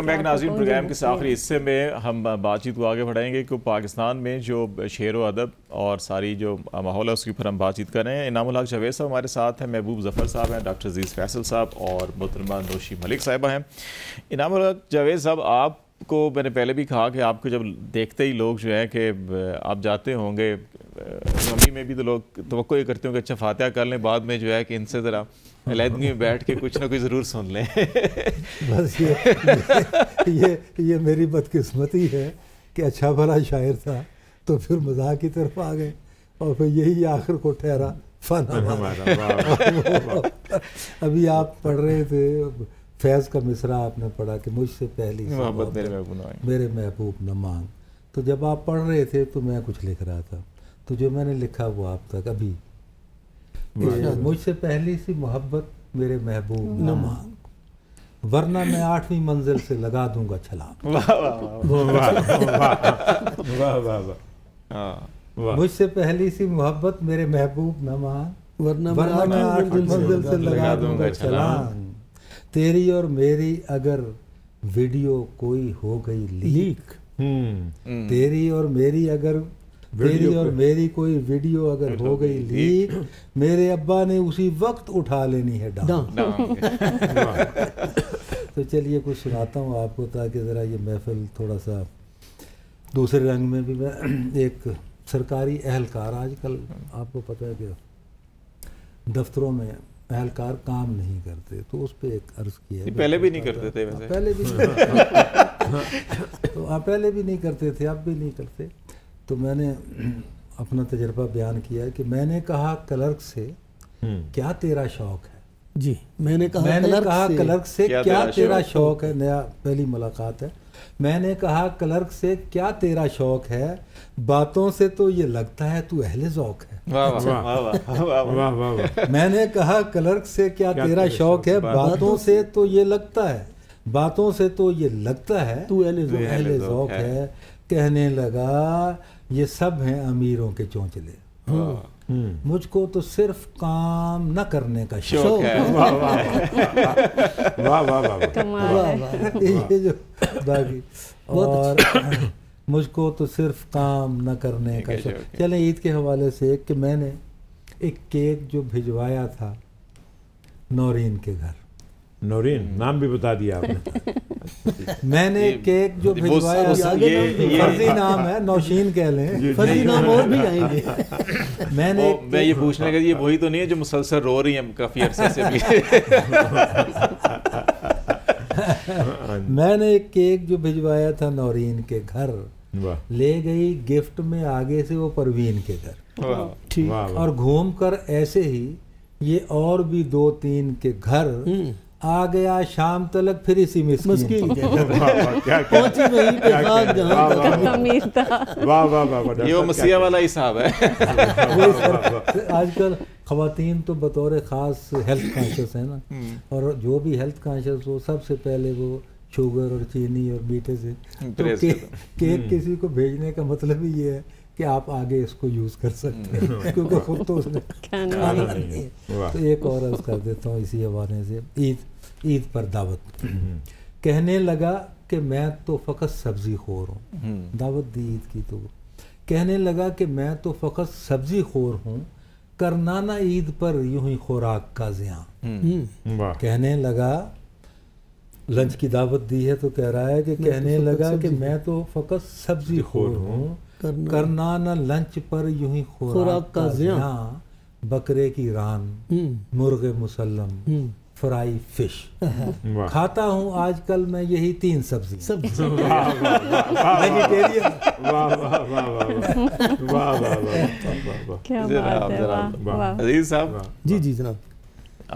वेलकम बैक नाजीन प्रोग्राम के आखिरी हिस्से में हम बातचीत को आगे बढ़ाएंगे कि पाकिस्तान में जो शेर व अदब और सारी जो माहौल है उसके ऊपर हम बातचीत कर रहे हैं इनाम हक जवेद साहब हमारे साथ हैं महबूब जफ़र साहब हैं डॉक्टर अजीज़ फैसल साहब और मोहतरमा नोशी मलिक साहबा हैं इनाम हक जवेद साहब आप को मैंने पहले भी कहा कि आपको जब देखते ही लोग जो है कि आप जाते होंगे मम्मी में भी तो लोग तो ये करते होंगे अच्छा फातह कर लें बाद में जो है कि इनसे ज़रा अलहदगी में बैठ के कुछ ना कुछ ज़रूर सुन लें बस ये, ये ये ये मेरी बदकिस्मती है कि अच्छा भला शायर था तो फिर मजाक की तरफ आ गए और फिर यही आखिर को ठहरा फन अभी आप पढ़ रहे थे फैज़ का मिसरा आपने पढ़ा कि मुझसे पहली मेरे महबूब न मांग तो जब आप पढ़ रहे थे तो मैं कुछ लिख रहा था तो जो मैंने लिखा वो आप तक अभी मुझसे पहली सी मोहब्बत मेरे महबूब न मांग वरना मैं आठवीं मंजिल से लगा दूंगा छलांग मुझसे पहली सी मोहब्बत मेरे महबूब न मान वरना मैं आठवीं मंजिल से लगा दूंगा छलांग तेरी और मेरी अगर वीडियो कोई हो गई लीक, लीक। hmm. hmm. तेरी और मेरी अगर तेरी और मेरी कोई वीडियो अगर हो गई लीक मेरे अब्बा ने उसी वक्त उठा लेनी है डांस तो चलिए कुछ सुनाता हूँ आपको ताकि ज़रा ये महफिल थोड़ा सा दूसरे रंग में भी मैं एक सरकारी एहलकार आजकल आपको पता है कि दफ्तरों में पहलकार काम नहीं करते तो उस पर एक अर्ज किया पहले, हाँ, पहले भी नहीं करते थे वैसे पहले भी नहीं तो आप पहले भी नहीं करते थे अब भी नहीं करते तो मैंने अपना तजर्बा बयान किया कि मैंने कहा क्लर्क से हम्म। क्या तेरा शौक है जी मैंने कहा मैंने कहा क्लर्क से क्या तेरा शौक है नया पहली मुलाकात है मैंने कहा क्लर्क से क्या तेरा शौक है बातों से तो ये लगता है तू अहले शौक है मैंने कहा क्लर्क से क्या तेरा शौक है बातों से तो ये लगता है बातों से तो ये लगता है तू अहले जौक है कहने लगा ये सब हैं अमीरों के चौंचले हाँ। हम्म। मुझको तो सिर्फ काम न करने का शौक है वाह वाह वाह वाह ये जो बाकी और अच्छा। मुझको तो सिर्फ काम न करने का शौक चले ईद के हवाले से कि मैंने एक केक जो भिजवाया था नौरीन के घर नौरीन हम्म। नाम भी बता दिया आपने मैंने केक जो भिजवाया ये, तो नाम है नौशीन कह लें फर्जी नाम और भी आएंगे मैंने ओ, मैं ये पूछने का ये वही तो नहीं है जो मुसलसल रो रही हैं काफ़ी अरसे से भी मैंने एक केक जो भिजवाया था नौरीन के घर ले गई गिफ्ट में आगे से वो परवीन के घर ठीक और घूम कर ऐसे ही ये और भी दो तीन के घर हम्म। आ गया शाम तलक फिर इसी में मुश्किल ये वो मसीहा वाला ही साहब है आजकल खातन तो बतौर ख़ास हेल्थ कॉन्शियस है ना और जो भी हेल्थ कॉन्शियस हो सबसे पहले वो शुगर और चीनी और बीटे से तो के, केक किसी को भेजने का मतलब ही ये है कि आप आगे इसको यूज़ कर सकते हैं क्योंकि खुद तो उसने खाना नहीं है तो एक और अर्ज कर देता हूँ इसी हवाले से ईद ईद पर दावत कहने लगा कि मैं तो फ़कत सब्ज़ी खोर हूँ हम्म। दावत दी ईद की तो कहने लगा कि मैं तो फ़कत सब्ज़ी खोर हूँ करना ना ईद पर यूं ही खुराक का जिया हम्म। कहने लगा लंच की दावत दी है तो कह रहा है कि तो कहने तो लगा कि मैं तो फ़कत सब्ज़ी खोर हूँ करना ना लंच पर यूं ही खुराक का जिया बकरे की रान हम्म। मुर्गे मुसलम फ्राई फिश खाता हूँ आजकल मैं यही तीन सब्जी साहब जी जी जनाब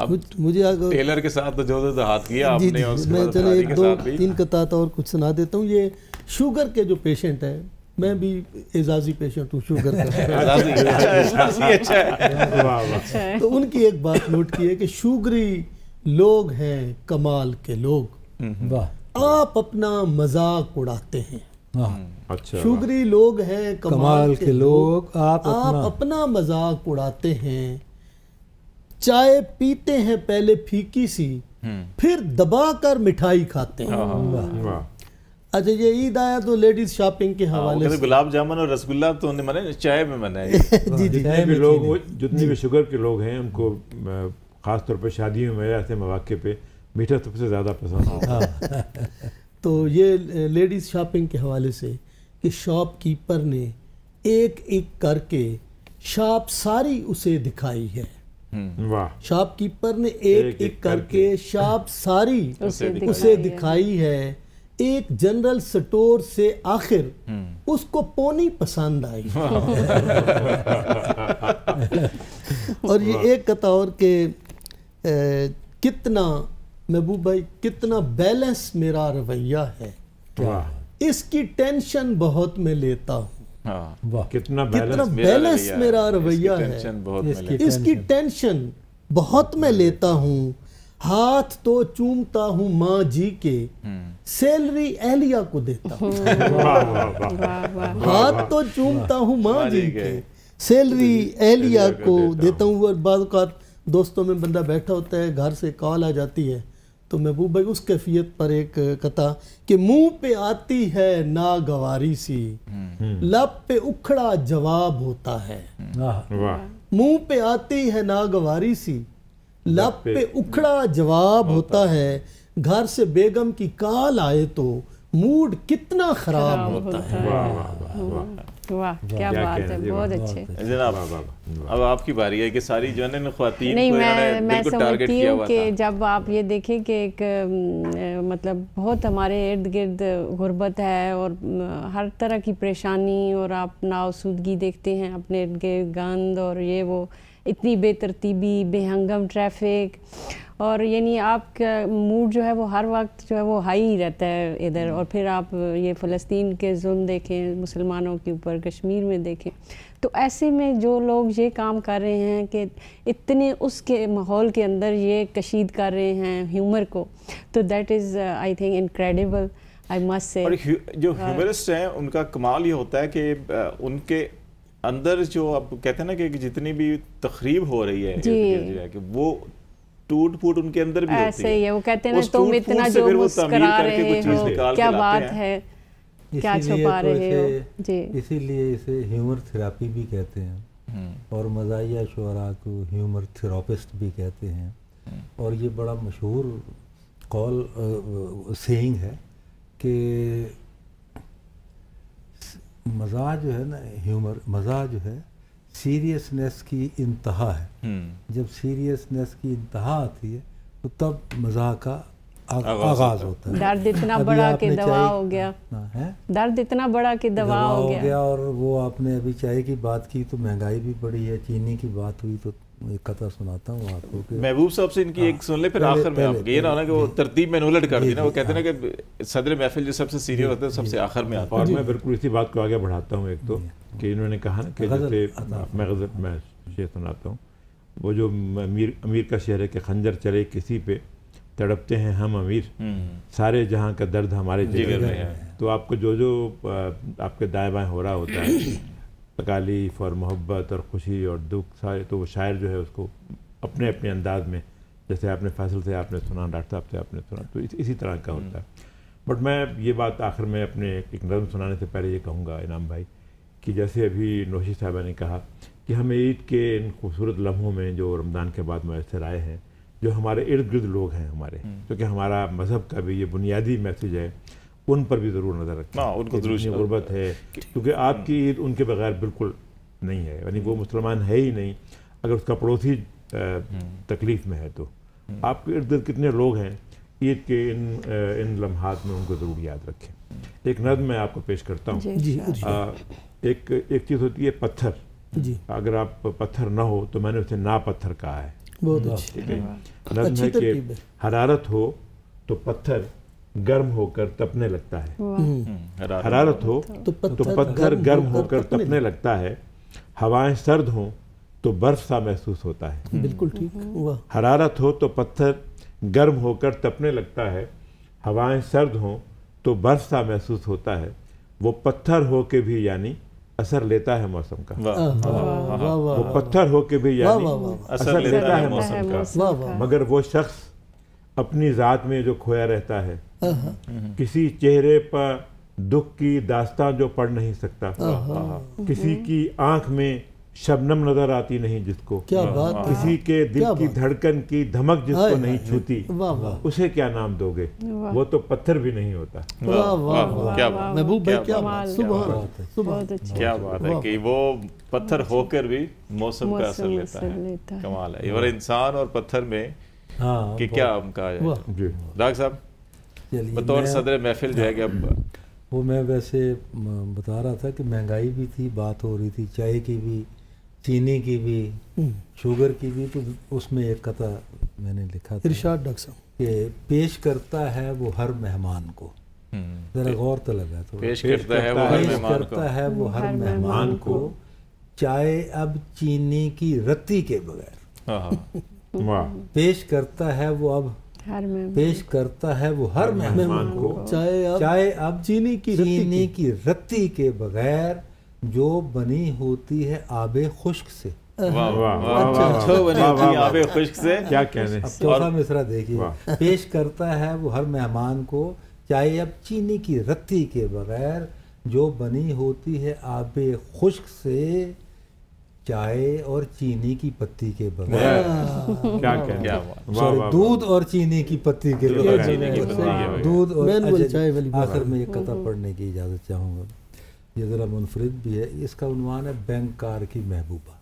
अब मुझे टेलर के साथ तो जो हाथ किया आपने मैं चलो एक दो तीन कतात और कुछ सुना देता हूँ ये शुगर के जो पेशेंट है मैं भी एजाजी पेशेंट हूँ शुगर का तो उनकी एक बात नोट की है कि शुगरी लोग हैं कमाल के लोग वाह आप अपना मजाक उड़ाते हैं हाँ। अच्छा शुगरी लोग हैं कमाल, कमाल के, के लोग आप अपना, आप अपना मजाक उड़ाते हैं चाय पीते हैं पहले फीकी सी हम्म। फिर दबा कर मिठाई खाते हैं हाँ। अच्छा ये ईद आया तो लेडीज शॉपिंग के हाँ, हवाले से गुलाब जामुन और रसगुल्ला तो चाय में मनाया जी जी लोग जितने भी शुगर के लोग हैं उनको ख़ास तौर पर शादी में मेरे ऐसे मौाक़े पे मीठा सबसे ज़्यादा पसंद हाँ। तो ये लेडीज़ शॉपिंग के हवाले से कि शॉपकीपर ने एक एक करके शॉप सारी उसे दिखाई है हम्म। वाह शॉपकीपर ने एक एक, एक, करके, करके शॉप सारी उसे दिखाई, उसे दिखाई है एक जनरल स्टोर से आखिर हम्म। उसको पोनी पसंद आई और ये एक कतौर के कितना महबूब भाई कितना बैलेंस मेरा रवैया है इसकी टेंशन बहुत मैं लेता हूँ हाँ। कितना बैलेंस मेरा, मेरा रवैया है इसकी, इसकी टेंशन बहुत मैं हम्म। लेता हूँ हाथ तो चूमता हूँ माँ जी के हम्म। सैलरी एहलिया को देता हूँ हाथ तो चूमता हूँ माँ जी के सैलरी एहलिया को देता हूँ और बाद दोस्तों में बंदा बैठा होता है घर से कॉल आ जाती है तो महबूब भाई उस कैफियत पर एक कथा कि मुंह पे आती है गवारी सी हम्म। लब पे उखड़ा जवाब होता है मुंह पे आती है ना गवारी सी लब पे उखड़ा जवाब होता है घर से बेगम की काल आए तो मूड कितना खराब होता है वाह क्या बात है बहुत अच्छे जनाब अब आपकी बारी है कि सारी जो है ना नहीं मैं मैं कि जब आप ये देखें कि एक मतलब बहुत हमारे इर्द गिर्द गुर्बत है और हर तरह की परेशानी और आप नाउसूदगी देखते हैं अपने इर्द गिर्द गंद और ये वो इतनी बेतरतीबी बेहंगम ट्रैफिक और यानी आपका मूड जो है वो हर वक्त जो है वो हाई ही रहता है इधर हम्म। और फिर आप ये फ़लस्तीन के जुल्म देखें मुसलमानों के ऊपर कश्मीर में देखें तो ऐसे में जो लोग ये काम कर रहे हैं कि इतने उसके माहौल के अंदर ये कशीद कर रहे हैं ह्यूमर को तो that is I think incredible I must say जो ह्यूमरिस्ट हाँ। हैं उनका कमाल ये होता है कि uh, उनके अंदर जो आप कहते हैं ना कि जितनी भी तकरीब हो रही है कि वो टूट फूट उनके अंदर भी ऐसे होती है वो कहते हैं तुम इतना जो मुस्कुरा तो रहे हो क्या बात है क्या छुपा रहे हो जी इसीलिए इसे ह्यूमर थेरापी भी कहते हैं हम्म। और मजाया शुरा को ह्यूमर थेरापिस्ट भी कहते हैं हम्म। और ये बड़ा मशहूर कॉल सेइंग है कि मज़ा जो है ना ह्यूमर मज़ा जो है सीरियसनेस की इंतहा है हम्म। जब सीरियसनेस की इंतहा आती है तो तब मजाक का आगाज होता है दर्द इतना बड़ा कि दवा हो गया हाँ, है दर्द इतना बड़ा कि दवा हो गया।, गया और वो आपने अभी चाय की बात की तो महंगाई भी बढ़ी है चीनी की बात हुई तो कथा सुनाता हूँ आपको महबूब साहब से इनकी एक हाँ। सुन ले फिर आखिर में आप ये ना कि वो तरतीब में उलट कर दी ना वो कहते हैं ना कि सदर महफिल जो सबसे सीनियर होता है सबसे आखिर में आता है मैं बिल्कुल इसी बात को आगे बढ़ाता हूँ एक तो कि इन्होंने कहा ना कि जैसे मैं गजब मैं ये सुनाता हूँ वो जो अमीर अमीर का शहर है कि खंजर चले किसी पे तड़पते हैं हम अमीर हम्म। सारे जहाँ का दर्द हमारे जिगर में है तो आपको जो जो आपके दाएँ बाएँ हो रहा होता है तकालीफ और मोहब्बत और खुशी और दुख सारे तो वो शायर जो है उसको अपने अपने अंदाज में जैसे आपने फैसल से आपने सुना डॉक्टर साहब से आपने सुना तो इस, इसी तरह का हम्म। होता है बट मैं ये बात आखिर में अपने एक नज़म सुनाने से पहले ये कहूँगा इनाम भाई कि जैसे अभी नौशी साहबा ने कहा कि हमें ईद के इन खूबसूरत लम्हों में जो रमज़ान के बाद मैसर आए हैं जो हमारे इर्द गिर्द लोग हैं हमारे हम्म। क्योंकि हमारा मज़हब का भी ये बुनियादी मैसेज है उन पर भी ज़रूर नज़र रखें हाँ, उनको गुर्बत है क्योंकि आपकी ईद उनके बगैर बिल्कुल नहीं है यानी वो मुसलमान है ही नहीं अगर उसका पड़ोसी हम्म। तकलीफ़ में है तो हम्म। आपके इर्द गिर्द कितने लोग हैं ईद के इन इन लम्हात में उनको ज़रूर याद रखें हम्म। एक नद मैं आपको पेश करता हूँ एक एक चीज़ होती है पत्थर जी अगर आप पत्थर ना हो तो मैंने उसे ना पत्थर कहा है बहुत ठीक है नज्म है कि हरारत हो तो पत्थर गर्म होकर तपने लगता है हम्म। हम्म, हरारत, हो तो, तो पत्थर, तो पत्थर गर्म होकर तपने लगता है हवाएं सर्द हों तो बर्फ सा महसूस होता है हम्म। बिल्कुल ठीक हरारत हो तो पत्थर गर्म होकर तपने लगता है हवाएं सर्द हों तो बर्फ सा महसूस होता है वो पत्थर हो के भी यानी असर लेता है मौसम का वो पत्थर हो के भी यानी असर लेता है मौसम का मगर वो शख्स अपनी ज़ात में जो खोया रहता है किसी चेहरे पर दुख की दास्तां जो पढ़ नहीं सकता किसी हम्म। की आंख में शबनम नजर आती नहीं जिसको क्या बात किसी के दिल की धड़कन की धमक जिसको नहीं छूती उसे क्या नाम दोगे वो तो पत्थर भी नहीं होता क्या बात क्या बात क्या बात है कि वो पत्थर होकर भी मौसम का असर लेता है कमाल है और इंसान और पत्थर में हाँ, कि क्या हम कहा जाए डाक साहब बतौर सदर महफिल जो है कि अब वो मैं वैसे बता रहा था कि महंगाई भी थी बात हो रही थी चाय की भी चीनी की भी हम्म। शुगर की भी तो उसमें एक कथा मैंने लिखा था इरशाद डॉक्टर कि पेश करता है वो हर मेहमान को हम्म। जरा गौर तो लगा तो पेश, पेश करता है वो हर मेहमान करता है वो हर मेहमान को चाय अब चीनी की रत्ती के बगैर हाँ, हाँ। पेश करता है वो अब हर में पेश करता है वो हर मेहमान को चाहे अब चाहे अब चीनी की चीनी की रत्ती के बगैर जो बनी होती है आबे खुश्क से क्या चौथा मिसरा तो देखिए पेश करता है वो हर मेहमान को चाहे अब चीनी की रत्ती के बगैर जो बनी होती है आबे खुश्क से चाय और चीनी की पत्ती के बगैर दूध और चीनी की पत्ती के बगैर दूध और आखिर में एक कथा पढ़ने की इजाज़त चाहूंगा ये ज़रा मुनफरद भी है इसका उनवान है कार की महबूबा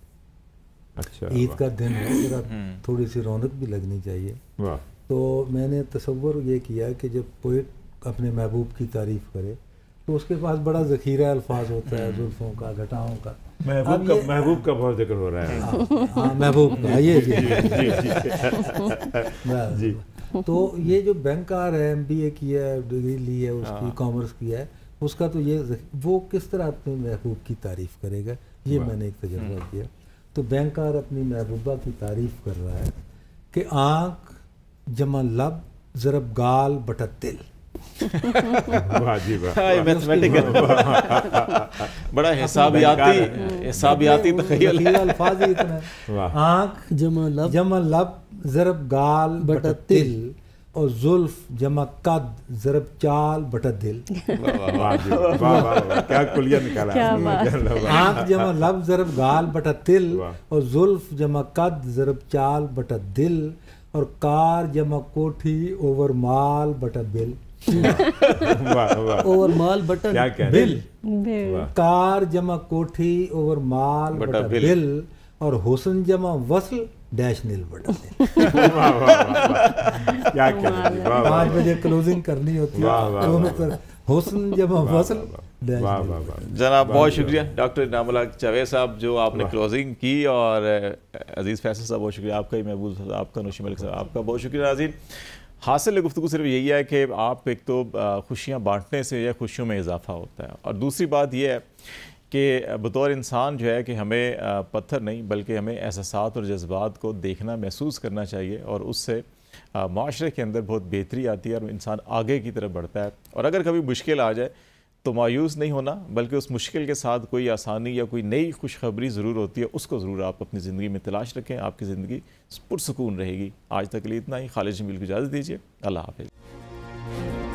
अच्छा ईद का दिन है ज़रा हम्म। थोड़ी सी रौनक भी लगनी चाहिए तो मैंने तस्वर ये किया कि जब पोइट अपने महबूब की तारीफ़ करे तो उसके पास बड़ा ज़खीरा अल्फाज होता है हम्म। जुल्फ़ों का घटाओं का महबूब का महबूब का बहुत जिक्र हो रहा है हाँ, हाँ, महबूब आइए जी जी जी तो ये जो बैंकार है एम किया है डिग्री ली है उसकी कॉमर्स हाँ। किया है उसका तो ये वो किस तरह अपने महबूब की तारीफ करेगा ये मैंने एक तजर्बा हम्म। किया तो बैंकार अपनी महबूबा की तारीफ कर रहा है कि आँख जमा लब ज़रब गाल बटा दिल बड़ा तो जमा लब लब जरब गाल बटा तिल और कद जरब चाल बटा दिल निकाला आंख जमा लब जरब गाल बटा तिल और जुल्फ जमा कद जरब चाल बटा दिल और कार जमा कोठी ओवर माल बटा बिल ओवर माल बटन बिल, कार जमा कोठी ओवर माल बटा, बिल।, और हुसन जमा वसल डैश नील बटन क्या बजे क्लोजिंग करनी होती है हुसन जमा वसल जनाब बहुत शुक्रिया डॉक्टर इनाम चवे साहब जो आपने क्लोजिंग की और अजीज़ फैसल साहब बहुत शुक्रिया आपका ही महबूब आपका आपका मलिक साहब आपका बहुत शुक्रिया नाजीन हासिल गुफ्तु सिर्फ यही है कि आप एक तो खुशियाँ बांटने से या खुशियों में इजाफा होता है और दूसरी बात यह है कि बतौर इंसान जो है कि हमें पत्थर नहीं बल्कि हमें एहसास और जज्बात को देखना महसूस करना चाहिए और उससे माशरे के अंदर बहुत बेहतरी आती है और इंसान आगे की तरफ बढ़ता है और अगर कभी मुश्किल आ जाए तो मायूस नहीं होना बल्कि उस मुश्किल के साथ कोई आसानी या कोई नई खुशखबरी ज़रूर होती है उसको ज़रूर आप अपनी ज़िंदगी में तलाश रखें आपकी ज़िंदगी पुरसकून रहेगी आज तक के लिए इतना ही खालिज जमील को इजाज़त दीजिए अल्लाह हाफिज़